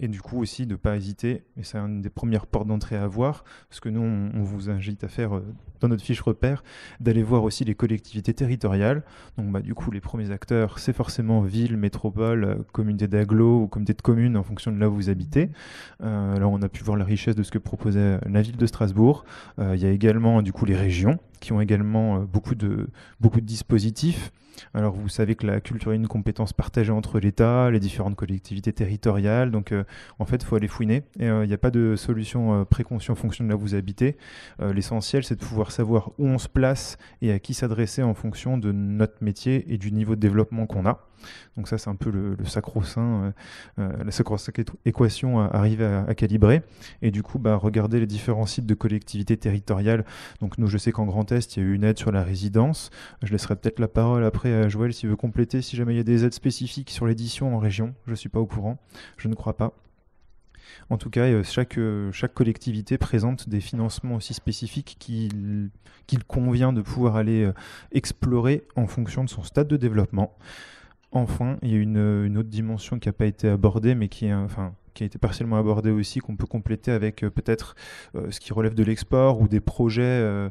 et du coup aussi de ne pas hésiter, et c'est une des premières portes d'entrée à voir, ce que nous on, vous invite à faire euh, dans notre fiche repère, d'aller voir aussi les collectivités territoriales. Donc bah, du coup les premiers acteurs, c'est forcément ville, métropole, euh, communauté d'agglo ou communauté de communes en fonction de là où vous habitez. Euh, alors on a pu voir la richesse de ce que proposait euh, la ville de Strasbourg. Il y a également du coup les régions qui ont également beaucoup, de, beaucoup de dispositifs. Alors vous savez que la culture est une compétence partagée entre l'État, les différentes collectivités territoriales, donc euh, en fait il faut aller fouiner, il n'y euh, a pas de solution euh, préconçue en fonction de là où vous habitez. L'essentiel c'est de pouvoir savoir où on se place et à qui s'adresser en fonction de notre métier et du niveau de développement qu'on a. Donc ça, c'est un peu le, sacro-saint, euh, euh, la sacro équation euh, à arriver à, calibrer. Et du coup, bah, regarder les différents sites de collectivités territoriales. Donc nous, je sais qu'en Grand Est, il y a eu une aide sur la résidence. Je laisserai peut-être la parole après à Joël s'il veut compléter, si jamais il y a des aides spécifiques sur l'édition en région. Je ne suis pas au courant, je ne crois pas. En tout cas, chaque, collectivité présente des financements aussi spécifiques qu'il convient de pouvoir aller explorer en fonction de son stade de développement. Enfin, il y a une, euh, autre dimension qui n'a pas été abordée, mais qui a été partiellement abordée aussi, qu'on peut compléter avec euh, peut-être euh, ce qui relève de l'export ou des projets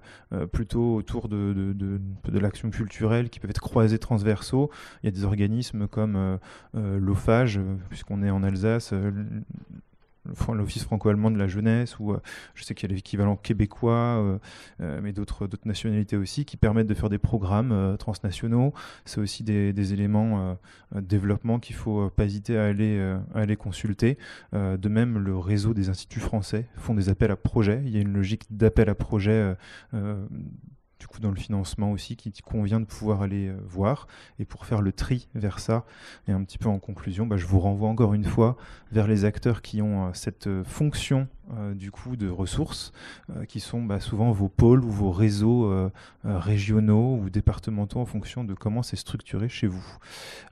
plutôt autour de, de l'action culturelle qui peuvent être croisés transversaux. Il y a des organismes comme l'OFAGE, puisqu'on est en Alsace, l'Office franco-allemand de la jeunesse, ou euh, je sais qu'il y a l'équivalent québécois, euh, euh, mais d'autres nationalités aussi, qui permettent de faire des programmes transnationaux. C'est aussi des, éléments de développement qu'il ne faut pas hésiter à aller, à aller consulter. de même, le réseau des instituts français font des appels à projets. Il y a une logique d'appel à projets du coup dans le financement aussi qui convient de pouvoir aller euh, voir. Et pour faire le tri vers ça, et un petit peu en conclusion, bah, je vous renvoie encore une fois vers les acteurs qui ont euh, cette euh, fonction du coup de ressources, qui sont bah, souvent vos pôles ou vos réseaux régionaux ou départementaux en fonction de comment c'est structuré chez vous.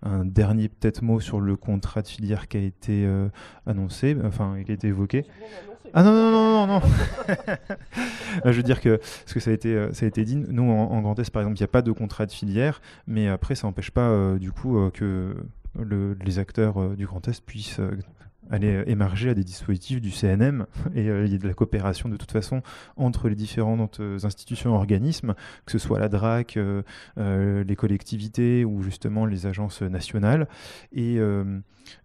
Un dernier peut-être mot sur le contrat de filière qui a été annoncé, enfin il a été évoqué. Ah non, non, non, non, non. Ah, je veux dire que ce que ça a été, euh, ça a été dit, nous, en, Grand Est, par exemple, il n'y a pas de contrat de filière, mais après, ça n'empêche pas, euh, du coup, euh, que les acteurs du Grand Est puissent aller émarger à des dispositifs du CNM et il y a de la coopération de toute façon entre les différentes institutions et organismes, que ce soit la DRAC, les collectivités ou justement les agences nationales. Et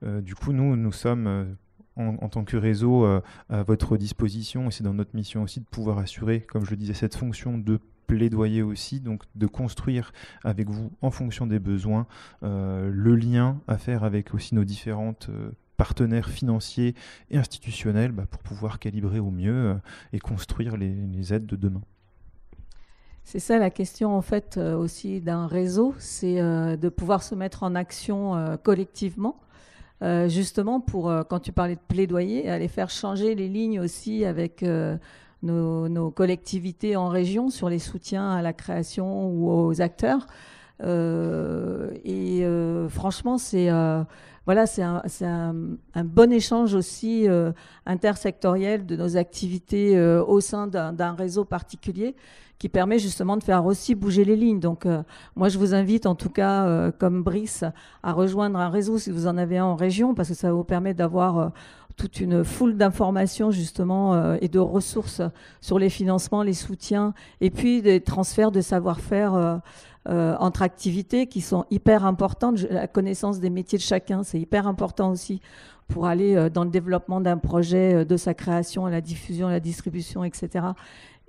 du coup, nous, nous sommes en, tant que réseau euh, à votre disposition. Et c'est dans notre mission aussi de pouvoir assurer, comme je le disais, cette fonction de plaidoyer aussi, donc de construire avec vous, en fonction des besoins, euh, le lien à faire avec aussi nos différentes... Euh, partenaires financiers et institutionnels bah, pour pouvoir calibrer au mieux et construire les, aides de demain. C'est ça la question en fait aussi d'un réseau, c'est de pouvoir se mettre en action collectivement euh, justement pour, euh, quand tu parlais de plaidoyer, aller faire changer les lignes aussi avec euh, nos, collectivités en région sur les soutiens à la création ou aux acteurs. et franchement, c'est voilà, c'est un, bon échange aussi intersectoriel de nos activités au sein d'un réseau particulier qui permet justement de faire aussi bouger les lignes. Donc euh, moi, je vous invite en tout cas, euh, comme Brice, à rejoindre un réseau si vous en avez un en région, parce que ça vous permet d'avoir... Euh, toute une foule d'informations justement et de ressources sur les financements, les soutiens et puis des transferts de savoir-faire entre activités qui sont hyper importantes. La connaissance des métiers de chacun, c'est hyper important aussi pour aller dans le développement d'un projet, de sa création à la diffusion, à la distribution, etc.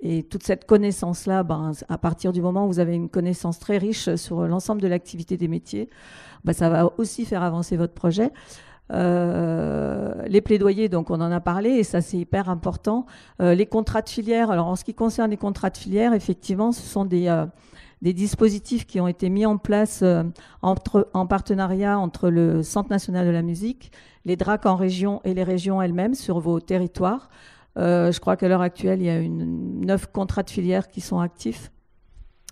Et toute cette connaissance-là, ben, à partir du moment où vous avez une connaissance très riche sur l'ensemble de l'activité des métiers, ben, ça va aussi faire avancer votre projet. Euh, les plaidoyers, donc on en a parlé, et ça c'est hyper important. Euh, les contrats de filière, alors en ce qui concerne les contrats de filière, effectivement, ce sont des, euh, dispositifs qui ont été mis en place en partenariat entre le Centre national de la musique, les DRAC en région et les régions elles-mêmes sur vos territoires. Euh, je crois qu'à l'heure actuelle, il y a neuf contrats de filière qui sont actifs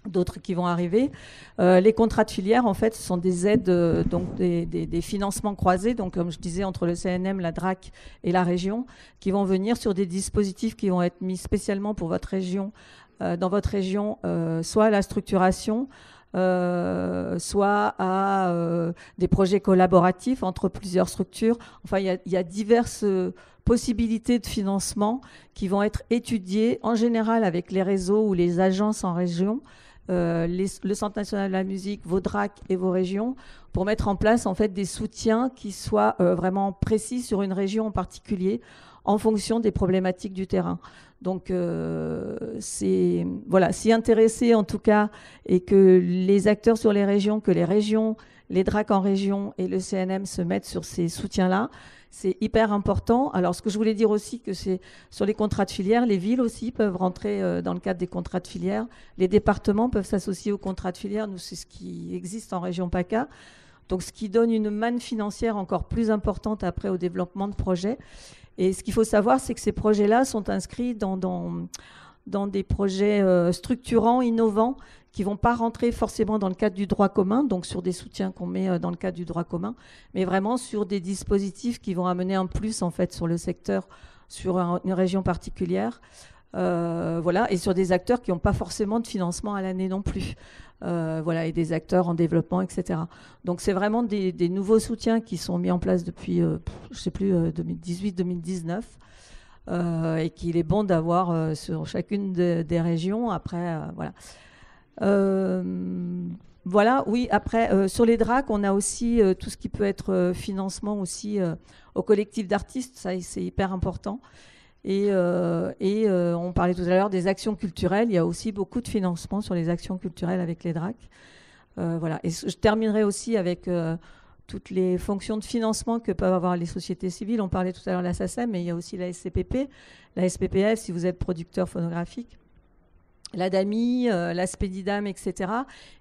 d'autres qui vont arriver. Euh, les contrats de filière, en fait, ce sont des aides, euh, donc des, financements croisés, donc comme je disais, entre le CNM, la DRAC et la région, qui vont venir sur des dispositifs qui vont être mis spécialement pour votre région, dans votre région, soit à la structuration, soit à des projets collaboratifs entre plusieurs structures. Enfin, il y a diverses possibilités de financement qui vont être étudiées en général avec les réseaux ou les agences en région. Euh, le Centre national de la musique, vos DRAC et vos régions, pour mettre en place en fait des soutiens qui soient euh, vraiment précis sur une région en particulier, en fonction des problématiques du terrain. Donc, euh, c'est voilà, s'y intéresser en tout cas, et que les acteurs sur les régions, que les régions, les DRAC en région et le CNM se mettent sur ces soutiens-là c'est hyper important. Alors, ce que je voulais dire aussi, que c'est sur les contrats de filière, les villes aussi peuvent rentrer euh, dans le cadre des contrats de filière. Les départements peuvent s'associer aux contrats de filière. Nous, c'est ce qui existe en région PACA. Donc, ce qui donne une manne financière encore plus importante après au développement de projets. Et ce qu'il faut savoir, c'est que ces projets-là sont inscrits dans, des projets euh, structurants, innovants, qui vont pas rentrer forcément dans le cadre du droit commun, donc sur des soutiens qu'on met euh, dans le cadre du droit commun, mais vraiment sur des dispositifs qui vont amener un plus en fait sur le secteur, sur une région particulière. Euh, voilà, et sur des acteurs qui n'ont pas forcément de financement à l'année non plus. Euh, voilà, et des acteurs en développement, etc. Donc c'est vraiment des, nouveaux soutiens qui sont mis en place depuis, je sais plus, 2018-2019. et qu'il est bon d'avoir sur chacune des régions. Après, voilà. Euh, voilà, oui. Après, euh, sur les DRAC, on a aussi euh, tout ce qui peut être financement aussi au collectif d'artistes. Ça, c'est hyper important. Et, on parlait tout à l'heure des actions culturelles. Il y a aussi beaucoup de financement sur les actions culturelles avec les DRAC. voilà. Et je terminerai aussi avec toutes les fonctions de financement que peuvent avoir les sociétés civiles. On parlait tout à l'heure de la SACEM, mais il y a aussi la SCPP, la SPPF, si vous êtes producteur phonographique la euh, DAMI, etc.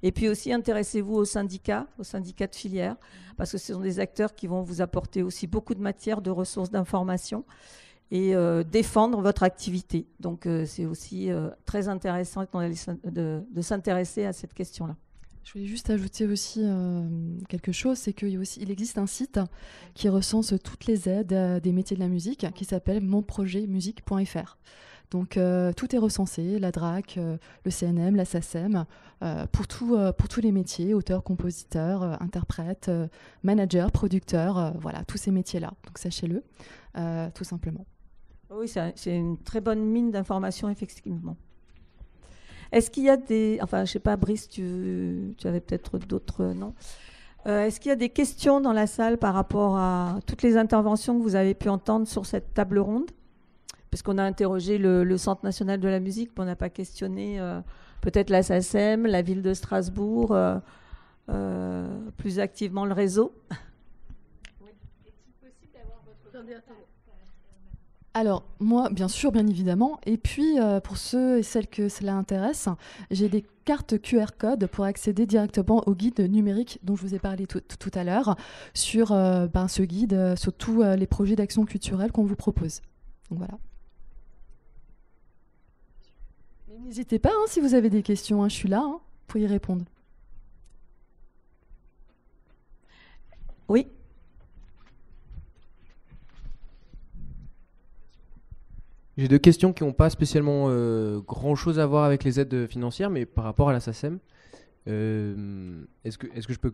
Et puis aussi, intéressez-vous aux syndicats, aux syndicats de filière, parce que ce sont des acteurs qui vont vous apporter aussi beaucoup de matière, de ressources, d'informations et euh, défendre votre activité. Donc, euh, c'est aussi très intéressant de, s'intéresser à cette question-là. Je voulais juste ajouter aussi quelque chose, c'est qu'il existe un site qui recense toutes les aides des métiers de la musique qui s'appelle monprojetmusique.fr. Donc euh, tout est recensé, la DRAC, euh, le CNM, la SACEM, euh, pour, tous les métiers, auteurs, compositeurs, interprètes, managers, producteurs, voilà, tous ces métiers-là. Donc sachez-le, tout simplement. Oui, c'est une très bonne mine d'informations, effectivement. Est-ce qu'il y a des... Enfin, je ne sais pas, Brice, tu, avais peut-être d'autres noms. Est-ce qu'il y a des questions dans la salle par rapport à toutes les interventions que vous avez pu entendre sur cette table ronde parce qu'on a interrogé le, Centre national de la musique, mais on n'a pas questionné euh, peut-être la SACEM, la ville de Strasbourg, euh, euh, plus activement le réseau. Alors, moi, bien sûr, bien évidemment. Et puis, pour ceux et celles que cela intéresse, j'ai des cartes QR code pour accéder directement au guide numérique dont je vous ai parlé tout, à l'heure, sur ben, ce guide, sur tous les projets d'action culturelle qu'on vous propose. Donc voilà. N'hésitez pas, hein, si vous avez des questions, hein, je suis là hein, pour y répondre. Oui. J'ai deux questions qui n'ont pas spécialement euh, grand-chose à voir avec les aides financières, mais par rapport à la SACEM. E euh, est-ce, que, je peux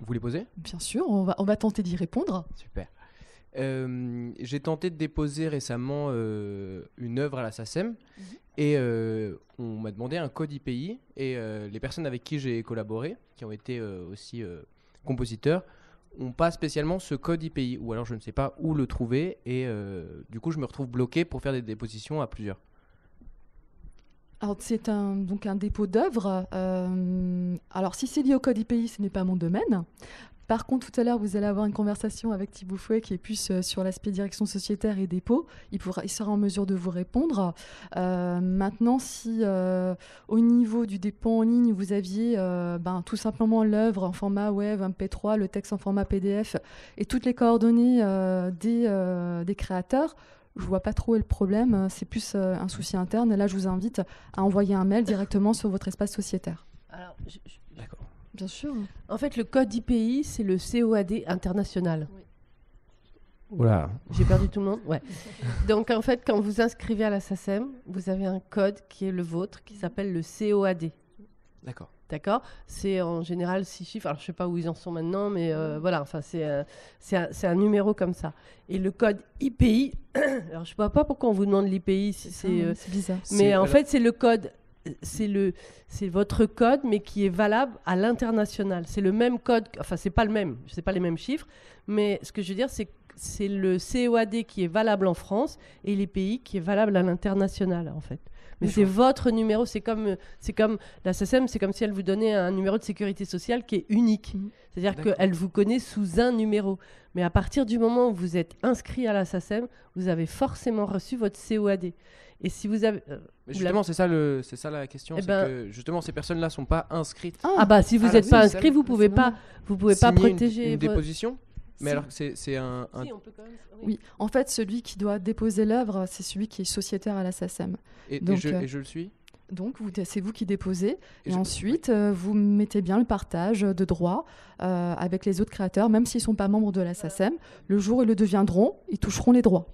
vous les poser Bien sûr, on va, tenter d'y répondre. Super. Euh, j'ai tenté de déposer récemment une œuvre à la SACEM mhm. Et euh, on m'a demandé un code IPI. Et euh, les personnes avec qui j'ai collaboré, qui ont été euh, aussi compositeurs, n'ont pas spécialement ce code IPI. Ou alors je ne sais pas où le trouver. Et du coup, je me retrouve bloqué pour faire des dépositions à plusieurs. Alors c'est donc un dépôt d'œuvres. alors si c'est lié au code IPI, ce n'est pas mon domaine. Par contre, tout à l'heure, vous allez avoir une conversation avec Thibaut Fouet qui est plus euh, sur l'aspect direction sociétaire et dépôt. Il, sera en mesure de vous répondre. Euh, maintenant, si euh, au niveau du dépôt en ligne, vous aviez ben, tout simplement l'œuvre en format web, MP3, le texte en format PDF et toutes les coordonnées des, créateurs, je ne vois pas trop est le problème. C'est plus un souci interne. Et là, je vous invite à envoyer un mail directement sur votre espace sociétaire. D'accord. Bien sûr. En fait, le code IPI, c'est le COAD international. Voilà. J'ai perdu tout le monde. Ouais. Donc en fait, quand vous inscrivez à la SACEM, vous avez un code qui est le vôtre, qui s'appelle le COAD. D'accord. D'accord C'est en général six chiffres. Alors, je ne sais pas où ils en sont maintenant, mais euh, voilà, enfin, euh, c'est un, numéro comme ça. Et le code IPI, alors je ne vois pas pourquoi on vous demande l'IPI si euh, c'est. bizarre. Mais en fait, c'est le code c'est votre code mais qui est valable à l'international. C'est le même code, enfin c'est pas le même, c'est pas les mêmes chiffres, mais ce que je veux dire c'est c'est le COAD qui est valable en France et les pays qui est valable à l'international en fait. Mais c'est votre numéro. C'est comme, c'est comme la SACEM, c'est comme si elle vous donnait un numéro de sécurité sociale qui est unique. Mm. C'est-à-dire qu'elle vous connaît sous un numéro. Mais à partir du moment où vous êtes inscrit à la SACEM, vous avez forcément reçu votre COAD. Et si vous avez. Euh, justement, c'est ça, ça la question. Eh ben que justement, ces personnes-là ne sont pas inscrites. Ah, ah bah, si vous n'êtes pas inscrit, vous ne pouvez, ah, pas, vous pouvez pas protéger. Une, une mais alors, c'est un. oui. en fait, celui qui doit déposer l'œuvre, c'est celui qui est sociétaire à la SACEM. Euh, et, je, le suis donc, c'est vous qui déposez. Et, ensuite, euh, vous mettez bien le partage de droits euh, avec les autres créateurs, même s'ils ne sont pas membres de la SACEM. Le jour où ils le deviendront, ils toucheront les droits.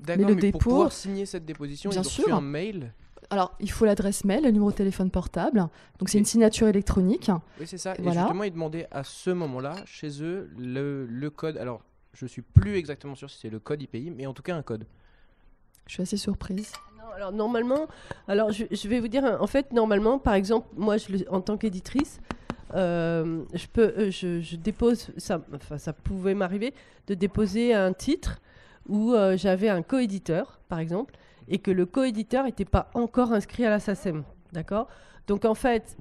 D'accord, mais, le dépôt... pour signer cette déposition, bien sûr. un mail alors, il faut l'adresse mail, le numéro de téléphone portable. Donc, c'est une signature électronique. Oui, c'est ça. Et, justement, ils demandaient à ce moment-là, chez eux, le, code. Alors, je suis plus exactement sûr si c'est le code IPI, mais en tout cas un code. Je suis assez surprise. alors normalement, alors je, vais vous dire, en fait, normalement, par exemple, moi, en tant qu'éditrice, euh, je peux, euh, je, dépose, ça, ça pouvait m'arriver de déposer un titre où euh, j'avais un coéditeur, par exemple, et que le coéditeur n'était pas encore inscrit à la SACEM. D'accord Donc en fait,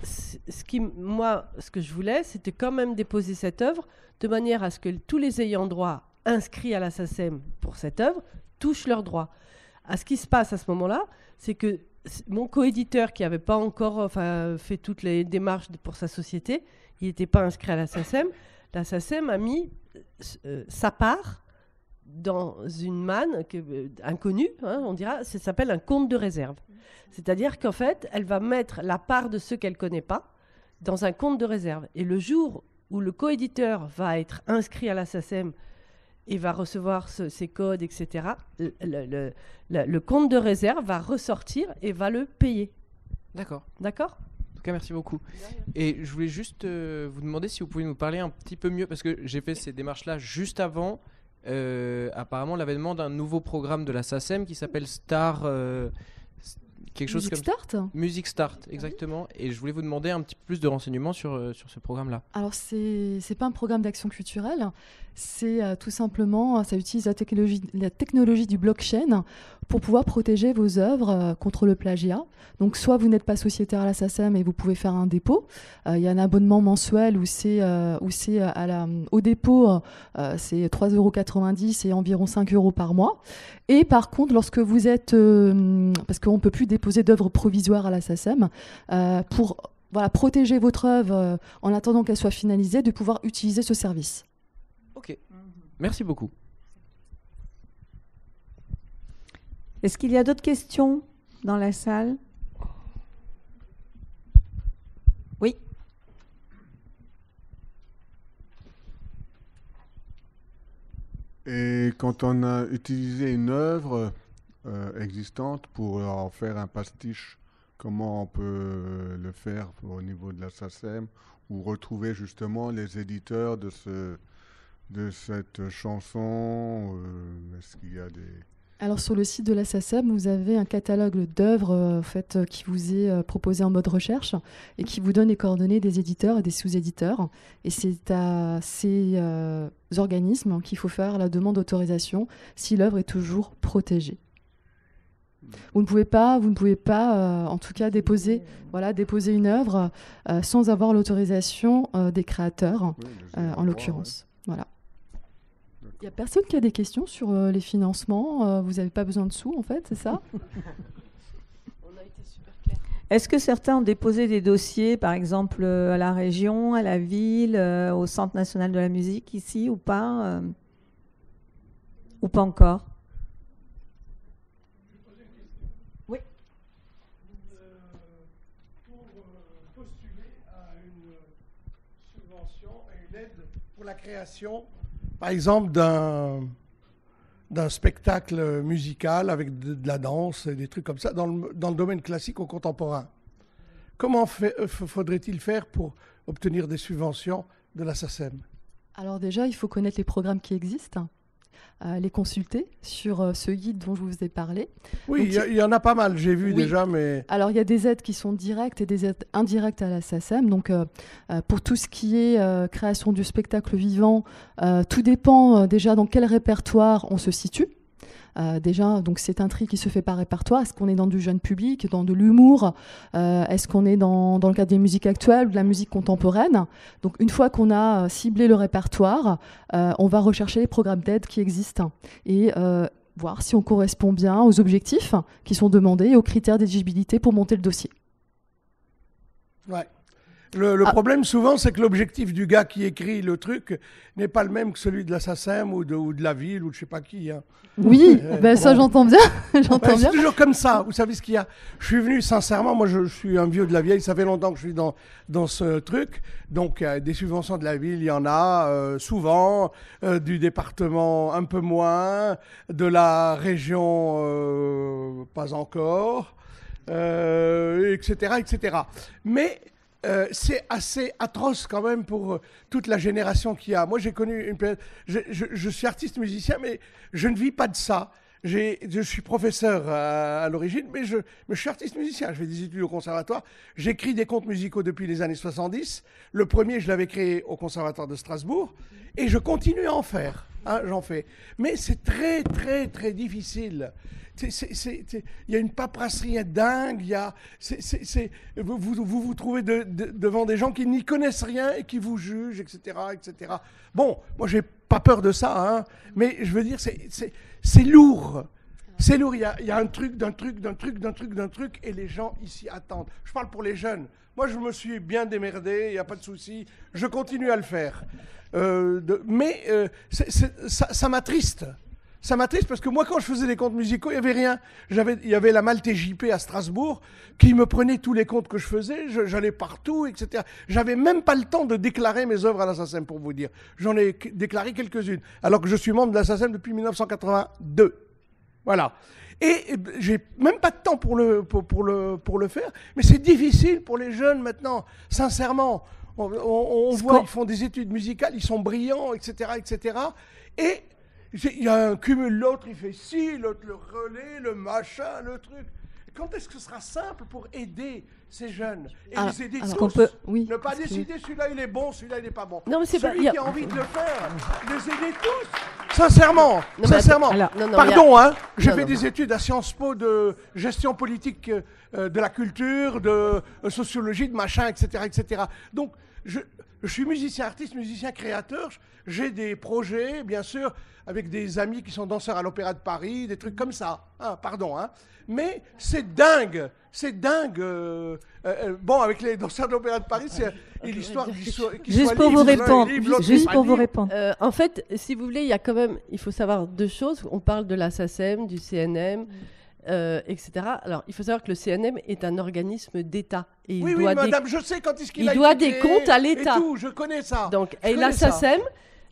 ce qui, moi, ce que je voulais, c'était quand même déposer cette œuvre de manière à ce que tous les ayants droit inscrits à la SACEM pour cette œuvre touchent leurs droits. À ce qui se passe à ce moment-là, c'est que mon coéditeur qui n'avait pas encore fait toutes les démarches pour sa société, il n'était pas inscrit à la SACEM. La SACEM a mis euh, sa part dans une manne euh, inconnue, hein, on dira, ça s'appelle un compte de réserve. C'est-à-dire qu'en fait, elle va mettre la part de ceux qu'elle ne connaît pas dans un compte de réserve. Et le jour où le coéditeur va être inscrit à la SACEM et va recevoir ses codes, etc., le, compte de réserve va ressortir et va le payer. D'accord. D'accord En tout cas, merci beaucoup. Et je voulais juste euh, vous demander si vous pouvez nous parler un petit peu mieux, parce que j'ai fait ces démarches-là juste avant euh, apparemment l'avènement d'un nouveau programme de la SACEM qui s'appelle Star. Euh, quelque chose Music Start Music Start, ah exactement. Et je voulais vous demander un petit peu plus de renseignements sur, euh, sur ce programme-là. Alors, c'est c'est pas un programme d'action culturelle, c'est euh, tout simplement, euh, ça utilise la technologie, du blockchain pour pouvoir protéger vos œuvres euh, contre le plagiat. Donc, soit vous n'êtes pas sociétaire à la SACEM et vous pouvez faire un dépôt. Il y a un abonnement mensuel où c'est au dépôt, c'est 3,90 euros et environ 5 euros par mois. Et par contre, lorsque vous êtes, parce qu'on ne peut plus déposer d'œuvres provisoires à la SACEM, pour protéger votre œuvre en attendant qu'elle soit finalisée, de pouvoir utiliser ce service. Ok. Mhm. Merci beaucoup. Est-ce qu'il y a d'autres questions dans la salle Oui. Et quand on a utilisé une œuvre euh, existante pour en faire un pastiche, comment on peut euh, le faire au niveau de la SACEM ou retrouver justement les éditeurs de ce, de cette chanson euh, Est-ce qu'il y a des... Alors sur le site de la vous avez un catalogue d'œuvres euh, en fait, euh, qui vous est proposé en mode recherche et qui vous donne les coordonnées des éditeurs et des sous-éditeurs. Et c'est à ces organismes qu'il faut faire la demande d'autorisation si l'œuvre est toujours protégée. Vous ne pouvez pas, vous ne pouvez pas en tout cas déposer, voilà, déposer une œuvre sans avoir l'autorisation des créateurs, en l'occurrence. Voilà. Il n'y a personne qui a des questions sur euh, les financements. Euh, vous n'avez pas besoin de sous, en fait, c'est ça Est-ce que certains ont déposé des dossiers, par exemple, euh, à la région, à la ville, au Centre national de la musique, ici, ou pas Ou pas encore Oui. Pour postuler à une subvention, et une aide pour la création par exemple, d'un spectacle musical avec de, la danse et des trucs comme ça dans le, dans le domaine classique ou contemporain. Comment euh, faudrait-il faire pour obtenir des subventions de la SACEM Alors déjà, il faut connaître les programmes qui existent les consulter sur euh, ce guide dont je vous ai parlé. Oui, il y, en a pas mal, j'ai vu déjà, mais... Alors, il y a des aides qui sont directes et des aides indirectes à la SACEM. Donc, euh, euh, pour tout ce qui est création du spectacle vivant, tout dépend déjà dans quel répertoire on se situe. Euh, déjà, donc c'est un tri qui se fait par répertoire. Est-ce qu'on est dans du jeune public, dans de l'humour euh, Est-ce qu'on est dans, dans, le cadre des musiques actuelles ou de la musique contemporaine Donc une fois qu'on a euh, ciblé le répertoire, on va rechercher les programmes d'aide qui existent et voir si on correspond bien aux objectifs qui sont demandés et aux critères d'éligibilité pour monter le dossier. Ouais. Le, ah. problème souvent, c'est que l'objectif du gars qui écrit le truc n'est pas le même que celui de l'assassin ou de, ou de, la ville ou de je sais pas qui. Hein. Oui, ben, ça j'entends bien. j'entends ben, bien. c'est toujours comme ça. Vous savez ce qu'il y a Je suis venu sincèrement, moi je, suis un vieux de la vieille, ça fait longtemps que je suis dans, ce truc. Donc euh, des subventions de la ville, il y en a euh, souvent, euh, du département un peu moins, de la région pas encore. etc., etc. Mais euh, c'est assez atroce quand même pour euh, toute la génération qui a. Moi, j'ai connu une période. Je, suis artiste musicien, mais je ne vis pas de ça. Je suis professeur euh, à, l'origine, mais je, suis artiste musicien. Je fais des études au conservatoire. J'écris des contes musicaux depuis les années 70. Le premier, je l'avais créé au conservatoire de Strasbourg. Et je continue à en faire. Hein, j'en fais. Mais c'est très, très, très difficile. Il y a une paperasserie dingue. Y vous, vous, trouvez devant des gens qui n'y connaissent rien et qui vous jugent, etc. etc. Bon, moi, je n'ai pas peur de ça, hein, mais je veux dire, c'est lourd. C'est lourd, il y, a, un truc, d'un truc, d'un truc, d'un truc, d'un truc, et les gens ici attendent. Je parle pour les jeunes. Moi, je me suis bien démerdé, il n'y a pas de souci, je continue à le faire. Euh, mais euh, ça m'attriste ça m'attriste parce que moi, quand je faisais des comptes musicaux, il n'y avait rien. il y avait la Malte JP à Strasbourg qui me prenait tous les comptes que je faisais. j'allais partout, etc. J'avais même pas le temps de déclarer mes œuvres à l'Assassin pour vous dire. J'en ai déclaré quelques-unes, alors que je suis membre de l'Assassin depuis 1982. Voilà. Et j'ai même pas de temps pour le, pour, le, pour le faire. Mais c'est difficile pour les jeunes maintenant, sincèrement. On, on voit, qu'ils font des études musicales, ils sont brillants, etc., etc. Et il y a un cumul, l'autre il fait ci, l'autre le relais, le machin, le truc. Quand est-ce que ce sera simple pour aider ces jeunes et les aider tous peut, oui, Ne pas décider celui-là il est bon, celui-là il n'est pas bon. Non, mais celui pas, qui a... envie de le faire, les aider tous. Sincèrement, sincèrement. pardon, hein, j'ai fait des études à Sciences Po de gestion politique euh, de la culture, de euh, sociologie, de machin, etc., etc. Donc, je, je suis musicien artiste, musicien créateur. J'ai des projets, bien sûr, avec des amis qui sont danseurs à l'Opéra de Paris, des trucs comme ça. Ah, pardon, hein. Mais c'est dingue, c'est dingue. Euh, euh, euh, bon, avec les danseurs de l'Opéra de Paris, c'est ah, l'histoire Juste pour vous répondre. Juste pour vous répondre. en fait, si vous voulez, il y a quand même, il faut savoir deux choses. On parle de la SACEM, du CNM. Mm. Euh, etc. Alors, il faut savoir que le CNM est un organisme d'État. Et il oui, doit oui, madame, je sais quand est-ce qu'il il doit des comptes à l'État. tout, Je connais ça. Donc, je et la SACEM,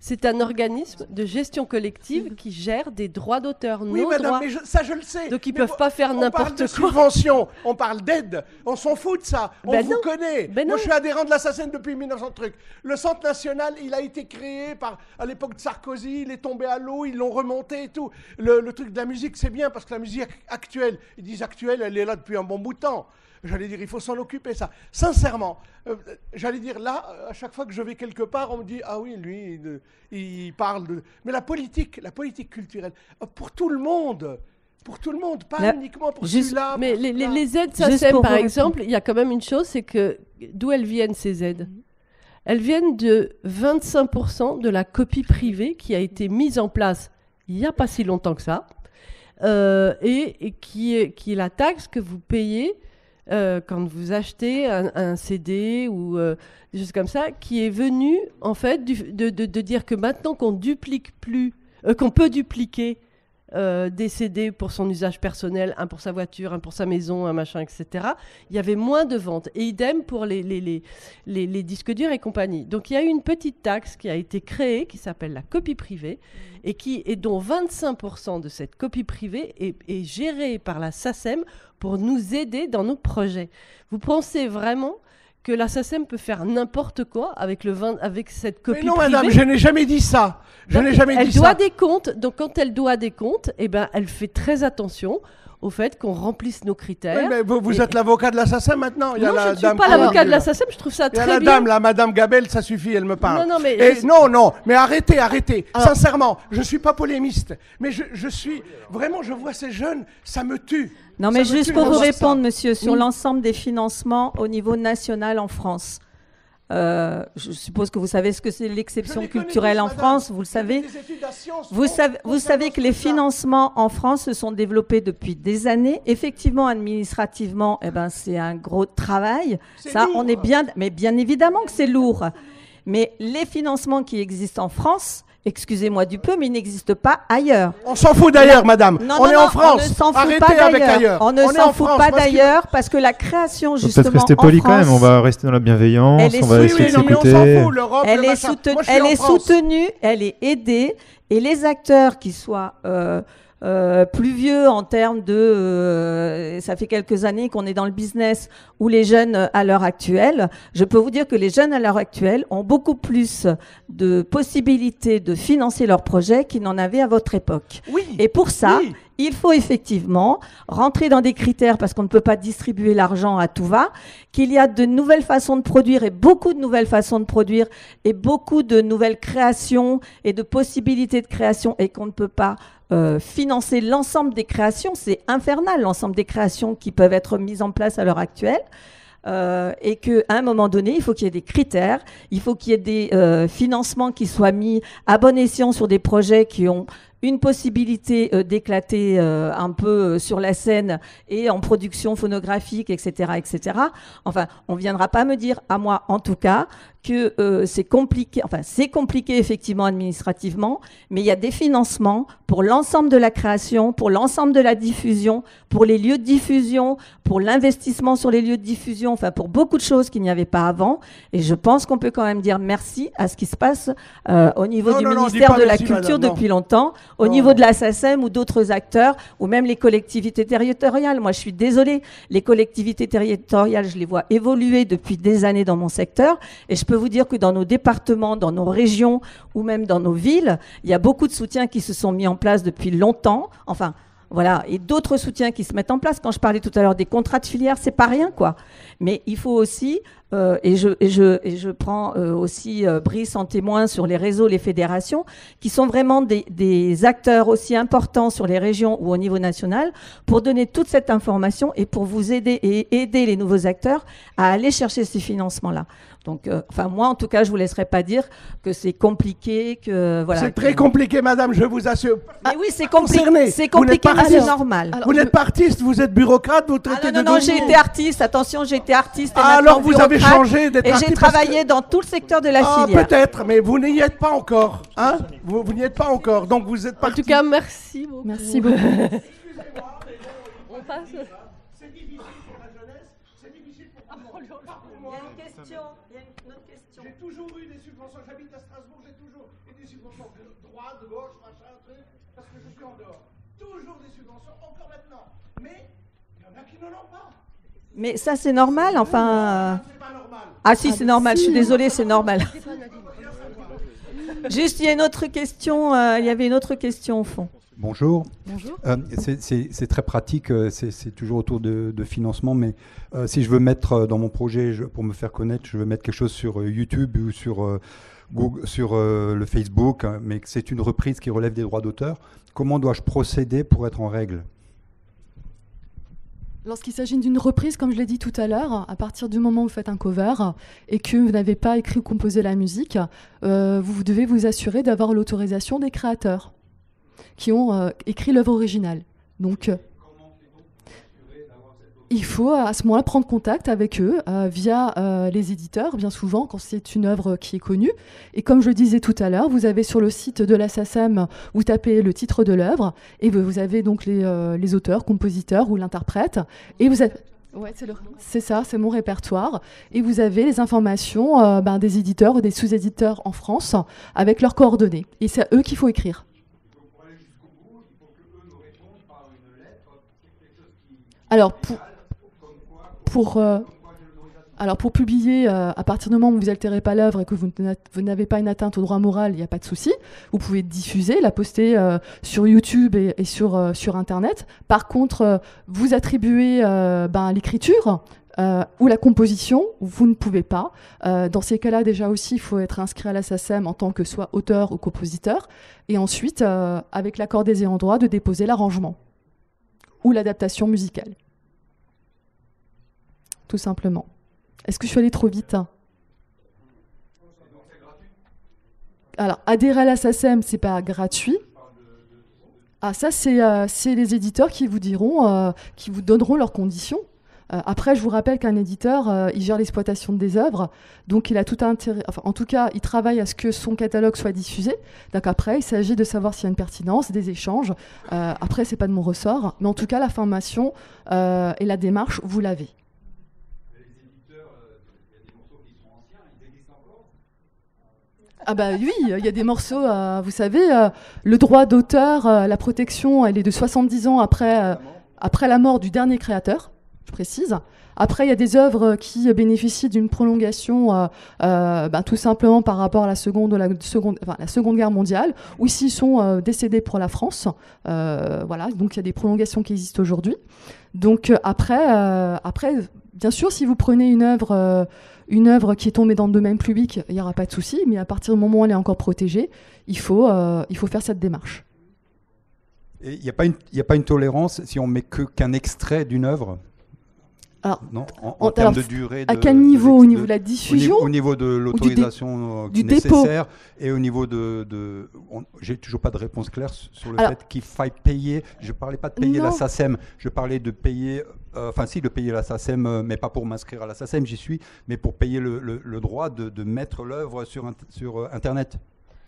c'est un organisme de gestion collective mhm. qui gère des droits d'auteur. Oui, madame, mais ça je le sais. Donc ils ne peuvent pas faire n'importe quoi. On parle de subvention, on parle d'aide, on s'en fout de ça. on ben vous connaît. Ben Moi je suis adhérent de l'assassin depuis 1900 trucs. Le Centre National, il a été créé par, à l'époque de Sarkozy, il est tombé à l'eau, ils l'ont remonté et tout. Le, le truc de la musique, c'est bien parce que la musique actuelle, ils disent actuelle, elle est là depuis un bon bout de temps. J'allais dire, il faut s'en occuper, ça. Sincèrement, euh, j'allais dire, là, euh, à chaque fois que je vais quelque part, on me dit, ah oui, lui, il, parle de... Mais la politique, la politique culturelle, euh, pour tout le monde, pour tout le monde, pas uniquement pour celui Mais les, les, aides c'est, par exemple, il y a quand même une chose, c'est que d'où elles viennent ces aides Elles viennent de 25% de la copie privée qui a été mise en place il n'y a pas si longtemps que ça, et, et qui, est, qui, est, la taxe que vous payez euh, quand vous achetez un, CD ou juste euh, des choses comme ça, qui est venu en fait de, de, dire que maintenant qu'on duplique plus, euh, qu'on peut dupliquer euh, décédé des pour son usage personnel, un pour sa voiture, un pour sa maison, un machin, etc. Il y avait moins de ventes. Et idem pour les, les, disques durs et compagnie. Donc il y a eu une petite taxe qui a été créée, qui s'appelle la copie privée, et, qui, est dont 25% de cette copie privée est, est gérée par la SACEM pour nous aider dans nos projets. Vous pensez vraiment que la peut faire n'importe quoi avec, le avec cette copie Mais non, madame, je n'ai jamais dit ça. Je n'ai jamais elle doit des comptes. Donc, quand elle doit des comptes, eh ben, elle fait très attention au fait qu'on remplisse nos critères. mais vous, êtes l'avocat de l'assassin maintenant. Il non, je ne suis pas l'avocat de l'assassin, je trouve ça très bien. Il y a la dame, la madame Gabel, ça suffit, elle me parle. Non, non, mais, non, non, mais arrêtez, arrêtez. Ah. Sincèrement, je ne suis pas polémiste, mais je, je suis... Vraiment, je vois ces jeunes, ça me tue. Non, mais juste pour vous répondre, monsieur, sur l'ensemble des financements au niveau national en France. Euh, je suppose que vous savez ce que c'est l'exception culturelle en France, vous le savez. Vous, savez, vous savez que les financements en France se sont développés depuis des années. Effectivement, administrativement, eh ben, c'est un gros travail. Ça, on est bien, mais bien évidemment que c'est lourd. Mais les financements qui existent en France, excusez-moi du peu, mais il n'existe pas ailleurs. On s'en fout d'ailleurs, madame. on est en France. On ne s'en fout pas d'ailleurs. On ne s'en fout pas d'ailleurs parce, que... la création justement. Peut-être rester poli quand même. On va rester dans la bienveillance. on va essayer elle est, elle est soutenue. Elle est aidée. Et les acteurs, qui soient euh, euh, plus vieux en termes de... Euh, ça fait quelques années qu'on est dans le business où les jeunes euh, à l'heure actuelle, je peux vous dire que les jeunes à l'heure actuelle ont beaucoup plus de possibilités de financer leurs projets qu'ils n'en avaient à votre époque. Oui, et pour ça, il faut effectivement rentrer dans des critères parce qu'on ne peut pas distribuer l'argent à tout va, qu'il y a de nouvelles façons de produire et beaucoup de nouvelles façons de produire et beaucoup de nouvelles créations et de possibilités de création et qu'on ne peut pas euh, financer l'ensemble des créations. C'est infernal l'ensemble des créations qui peuvent être mises en place à l'heure actuelle. Euh, et qu'à un moment donné, il faut qu'il y ait des critères, il faut qu'il y ait des euh, financements qui soient mis à bon escient sur des projets qui ont une possibilité euh, d'éclater euh, un peu euh, sur la scène et en production phonographique, etc., etc. Enfin, on viendra pas me dire, à moi en tout cas, que c'est compliqué. Enfin, c'est compliqué effectivement administrativement, mais il y a des financements pour l'ensemble de la création, pour l'ensemble de la diffusion, pour les lieux de diffusion, pour l'investissement sur les lieux de diffusion, enfin pour beaucoup de choses qu'il n'y avait pas avant. Et je pense qu'on peut quand même dire merci à ce qui se passe au niveau du ministère de la Culture depuis longtemps au niveau de la ou d'autres acteurs, ou même les collectivités territoriales. Moi, je suis désolée, les collectivités territoriales, je les vois évoluer depuis des années dans mon secteur, et je peux vous dire que dans nos départements, dans nos régions, ou même dans nos villes, il y a beaucoup de soutiens qui se sont mis en place depuis longtemps. Enfin, voilà, et d'autres soutiens qui se mettent en place. Quand je parlais tout à l'heure des contrats de filière, c'est pas rien, quoi. Mais il faut aussi, euh, et, je, prends euh, aussi euh, Brice en témoin sur les réseaux, les fédérations, qui sont vraiment des acteurs aussi importants sur les régions ou au niveau national, pour donner toute cette information et pour vous aider et aider les nouveaux acteurs à aller chercher ces financements-là. Donc, euh, enfin, moi, en tout cas, je vous laisserai pas dire que c'est compliqué, que voilà. C'est très compliqué, madame, je vous assure. Mais oui, c'est ah, compliqué. C'est compliqué, mais c'est normal. vous n'êtes pas artiste, vous êtes bureaucrate, vous ah, traitez ah, non, non, Non, j'ai été artiste. Attention, j'ai été artiste. Et ah, alors, vous avez changé d'être artiste. Et j'ai travaillé dans tout le secteur de la ah, Peut-être, mais vous n'y êtes pas encore, hein Vous, n'y êtes pas encore, donc vous êtes pas. En tout cas, merci beaucoup. Merci beaucoup. On passe. toujours des subventions, encore maintenant. Mais il y en a qui ne l'ont pas. Mais ça, c'est normal, enfin. Euh, c'est pas normal. Ah, si, c'est ah, normal, je suis hein. désolée, c'est normal. Juste, il y a une autre question, euh, il y avait une autre question au fond. Bonjour. Euh, c'est très pratique, euh, c'est toujours autour de, financement, mais euh, si je veux mettre dans mon projet, pour me faire connaître, je veux mettre quelque chose sur YouTube ou sur, sur le Facebook, hein, mais c'est une reprise qui relève des droits d'auteur, comment dois-je procéder pour être en règle Lorsqu'il s'agit d'une reprise, comme je l'ai dit tout à l'heure, à partir du moment où vous faites un cover et que vous n'avez pas écrit ou composé la musique, vous devez vous assurer d'avoir l'autorisation des créateurs qui ont euh, écrit l'œuvre originale. Donc, euh, il faut à ce moment-là prendre contact avec eux euh, via les éditeurs, bien souvent, quand c'est une œuvre qui est connue. Et comme je le disais tout à l'heure, vous avez sur le site de la SACEM, vous tapez le titre de l'œuvre, et vous avez donc les, auteurs, compositeurs ou l'interprète. Et vous avez... Ouais, c'est, le... c'est ça, c'est mon répertoire. Et vous avez les informations ben, des éditeurs ou des sous-éditeurs en France avec leurs coordonnées. Et c'est à eux qu'il faut écrire. Alors, pour. pour euh, alors pour publier, euh, à partir du moment où vous altérez pas l'œuvre et que vous n'avez pas une atteinte au droit moral, il n'y a pas de souci. Vous pouvez diffuser, la poster euh, sur YouTube et, sur, sur Internet. Par contre, vous attribuez ben, l'écriture. ou la composition, vous ne pouvez pas. dans ces cas-là, déjà aussi, il faut être inscrit à la SACEM en tant que soit auteur ou compositeur, et ensuite, avec l'accord des ayants droit, de déposer l'arrangement ou l'adaptation musicale. Tout simplement. Est-ce que je suis allée trop vite hein Alors, adhérer à la SACEM, c'est pas gratuit. Ah, ça, c'est euh, les éditeurs qui vous diront, euh, qui vous donneront leurs conditions. Euh, après, je vous rappelle qu'un éditeur, euh, il gère l'exploitation des œuvres, donc il a tout intérêt, enfin, en tout cas, il travaille à ce que son catalogue soit diffusé. Donc après, il s'agit de savoir s'il y a une pertinence, des échanges. Après, euh, après, c'est pas de mon ressort, mais en tout cas, la formation et la démarche, vous l'avez. Ah bah oui, il y a des morceaux, vous savez, le droit d'auteur, la protection, elle est de 70 ans après, après la mort du dernier créateur précise. Après, il y a des œuvres qui bénéficient d'une prolongation euh, euh, ben, tout simplement par rapport à la Seconde, la seconde, la seconde Guerre mondiale, ou s'ils sont euh, décédés pour la France. voilà, donc il y a des prolongations qui existent aujourd'hui. Donc après, après, bien sûr, si vous prenez une œuvre, une œuvre qui est tombée dans le domaine public, il n'y aura pas de souci, mais à partir du moment où elle est encore protégée, il faut, il faut faire cette démarche. Il n'y a, a, pas une tolérance si on met qu'un extrait d'une œuvre alors, non, en, termes de durée. à quel niveau Au niveau de la diffusion Au niveau, de l'autorisation euh, nécessaire et au niveau de. J'ai toujours pas de réponse claire sur le fait qu'il faille payer. Je parlais pas de payer la SACEM, je parlais de payer. Euh, enfin, si, de payer la SACEM, euh, mais pas pour m'inscrire à la SACEM, j'y suis, mais pour payer le, droit de, mettre l'œuvre sur, Internet.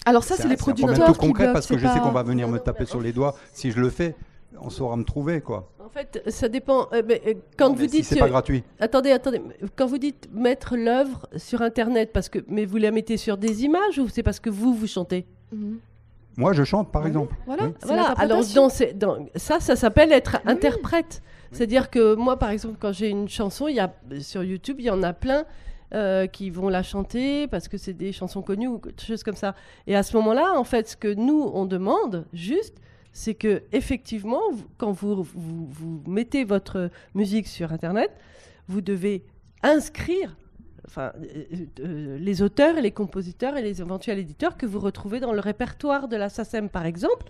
Alors, ça, c'est les producteurs. C'est un problème tout concret parce que je sais qu'on va venir me taper sur les doigts si je le fais on saura me trouver, quoi. En fait, ça dépend. Euh, mais, euh, quand vous dites, pas euh, gratuit. Attendez, attendez. Quand vous dites mettre l'œuvre sur Internet, parce que mais vous la mettez sur des images ou c'est parce que vous vous chantez mhm. Moi, je chante, par exemple. Voilà. Alors ça, ça s'appelle être interprète. C'est-à-dire que moi, par exemple, quand j'ai une chanson, il y a, sur YouTube, il y en a plein. qui vont la chanter parce que c'est des chansons connues ou des choses comme ça. Et à ce moment-là, en fait, ce que nous, on demande juste, c'est que effectivement, quand vous, mettez votre musique sur Internet, vous devez inscrire euh, euh, euh, les auteurs, les compositeurs et les éventuels éditeurs que vous retrouvez dans le répertoire de la SACEM, par exemple.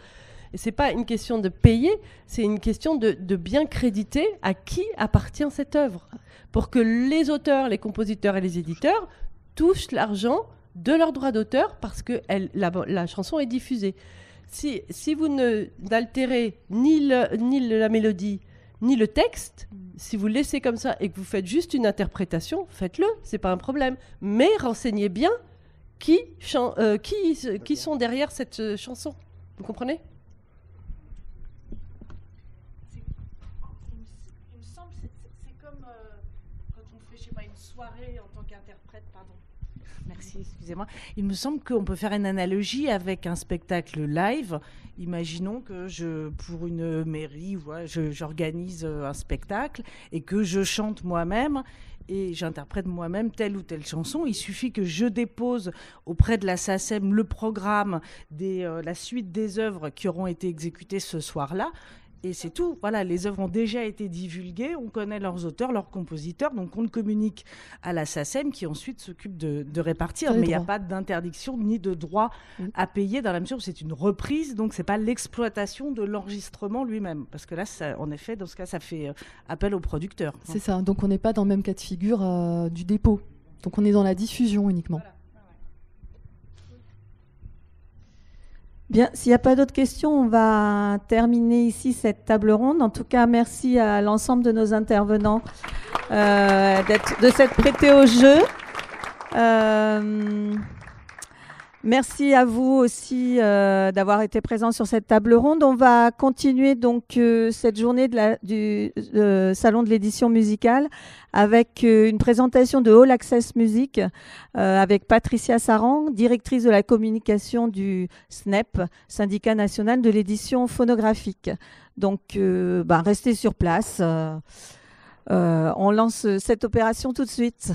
Et ce n'est pas une question de payer, c'est une question de, bien créditer à qui appartient cette œuvre, pour que les auteurs, les compositeurs et les éditeurs touchent l'argent de leurs droits d'auteur parce que la chanson est diffusée si, vous n'altérez ni, la mélodie, ni le texte, mm. si vous laissez comme ça et que vous faites juste une interprétation, faites-le, c'est pas un problème. Mais renseignez bien qui, euh, qui sont derrière cette euh, chanson. Vous comprenez excusez-moi. Il me semble qu'on peut faire une analogie avec un spectacle live. Imaginons que pour une mairie, j'organise euh, un spectacle et que je chante moi-même et j'interprète moi-même telle ou telle chanson. Il suffit que je dépose auprès de la SACEM le programme, des, euh, la suite des œuvres qui auront été exécutées ce soir-là, et c'est tout. Voilà, les œuvres ont déjà été divulguées, on connaît leurs auteurs, leurs compositeurs, donc on le communique à la SACEM qui ensuite s'occupe de, répartir. Mais il n'y a pas d'interdiction ni de droit mm. à payer dans la mesure où c'est une reprise, donc ce n'est pas l'exploitation de l'enregistrement lui-même. Parce que là, en effet, dans ce cas, ça fait euh, appel au producteur. C'est ça, donc on n'est pas dans le même cas de figure euh, du dépôt. Donc on est dans la diffusion uniquement. Bien, s'il n'y a pas d'autres questions, on va terminer ici cette table ronde. En tout cas, merci à l'ensemble de nos intervenants euh, de s'être prêtés au jeu. Euh, Merci à vous aussi euh, d'avoir été présents sur cette table ronde. On va continuer donc euh, cette journée du euh, salon de l'édition musicale avec une présentation de All Access Music avec Patricia Sarang, directrice de la communication du SNEP, Syndicat national de l'édition phonographique. Donc, bah, restez sur place. on lance cette opération tout de suite.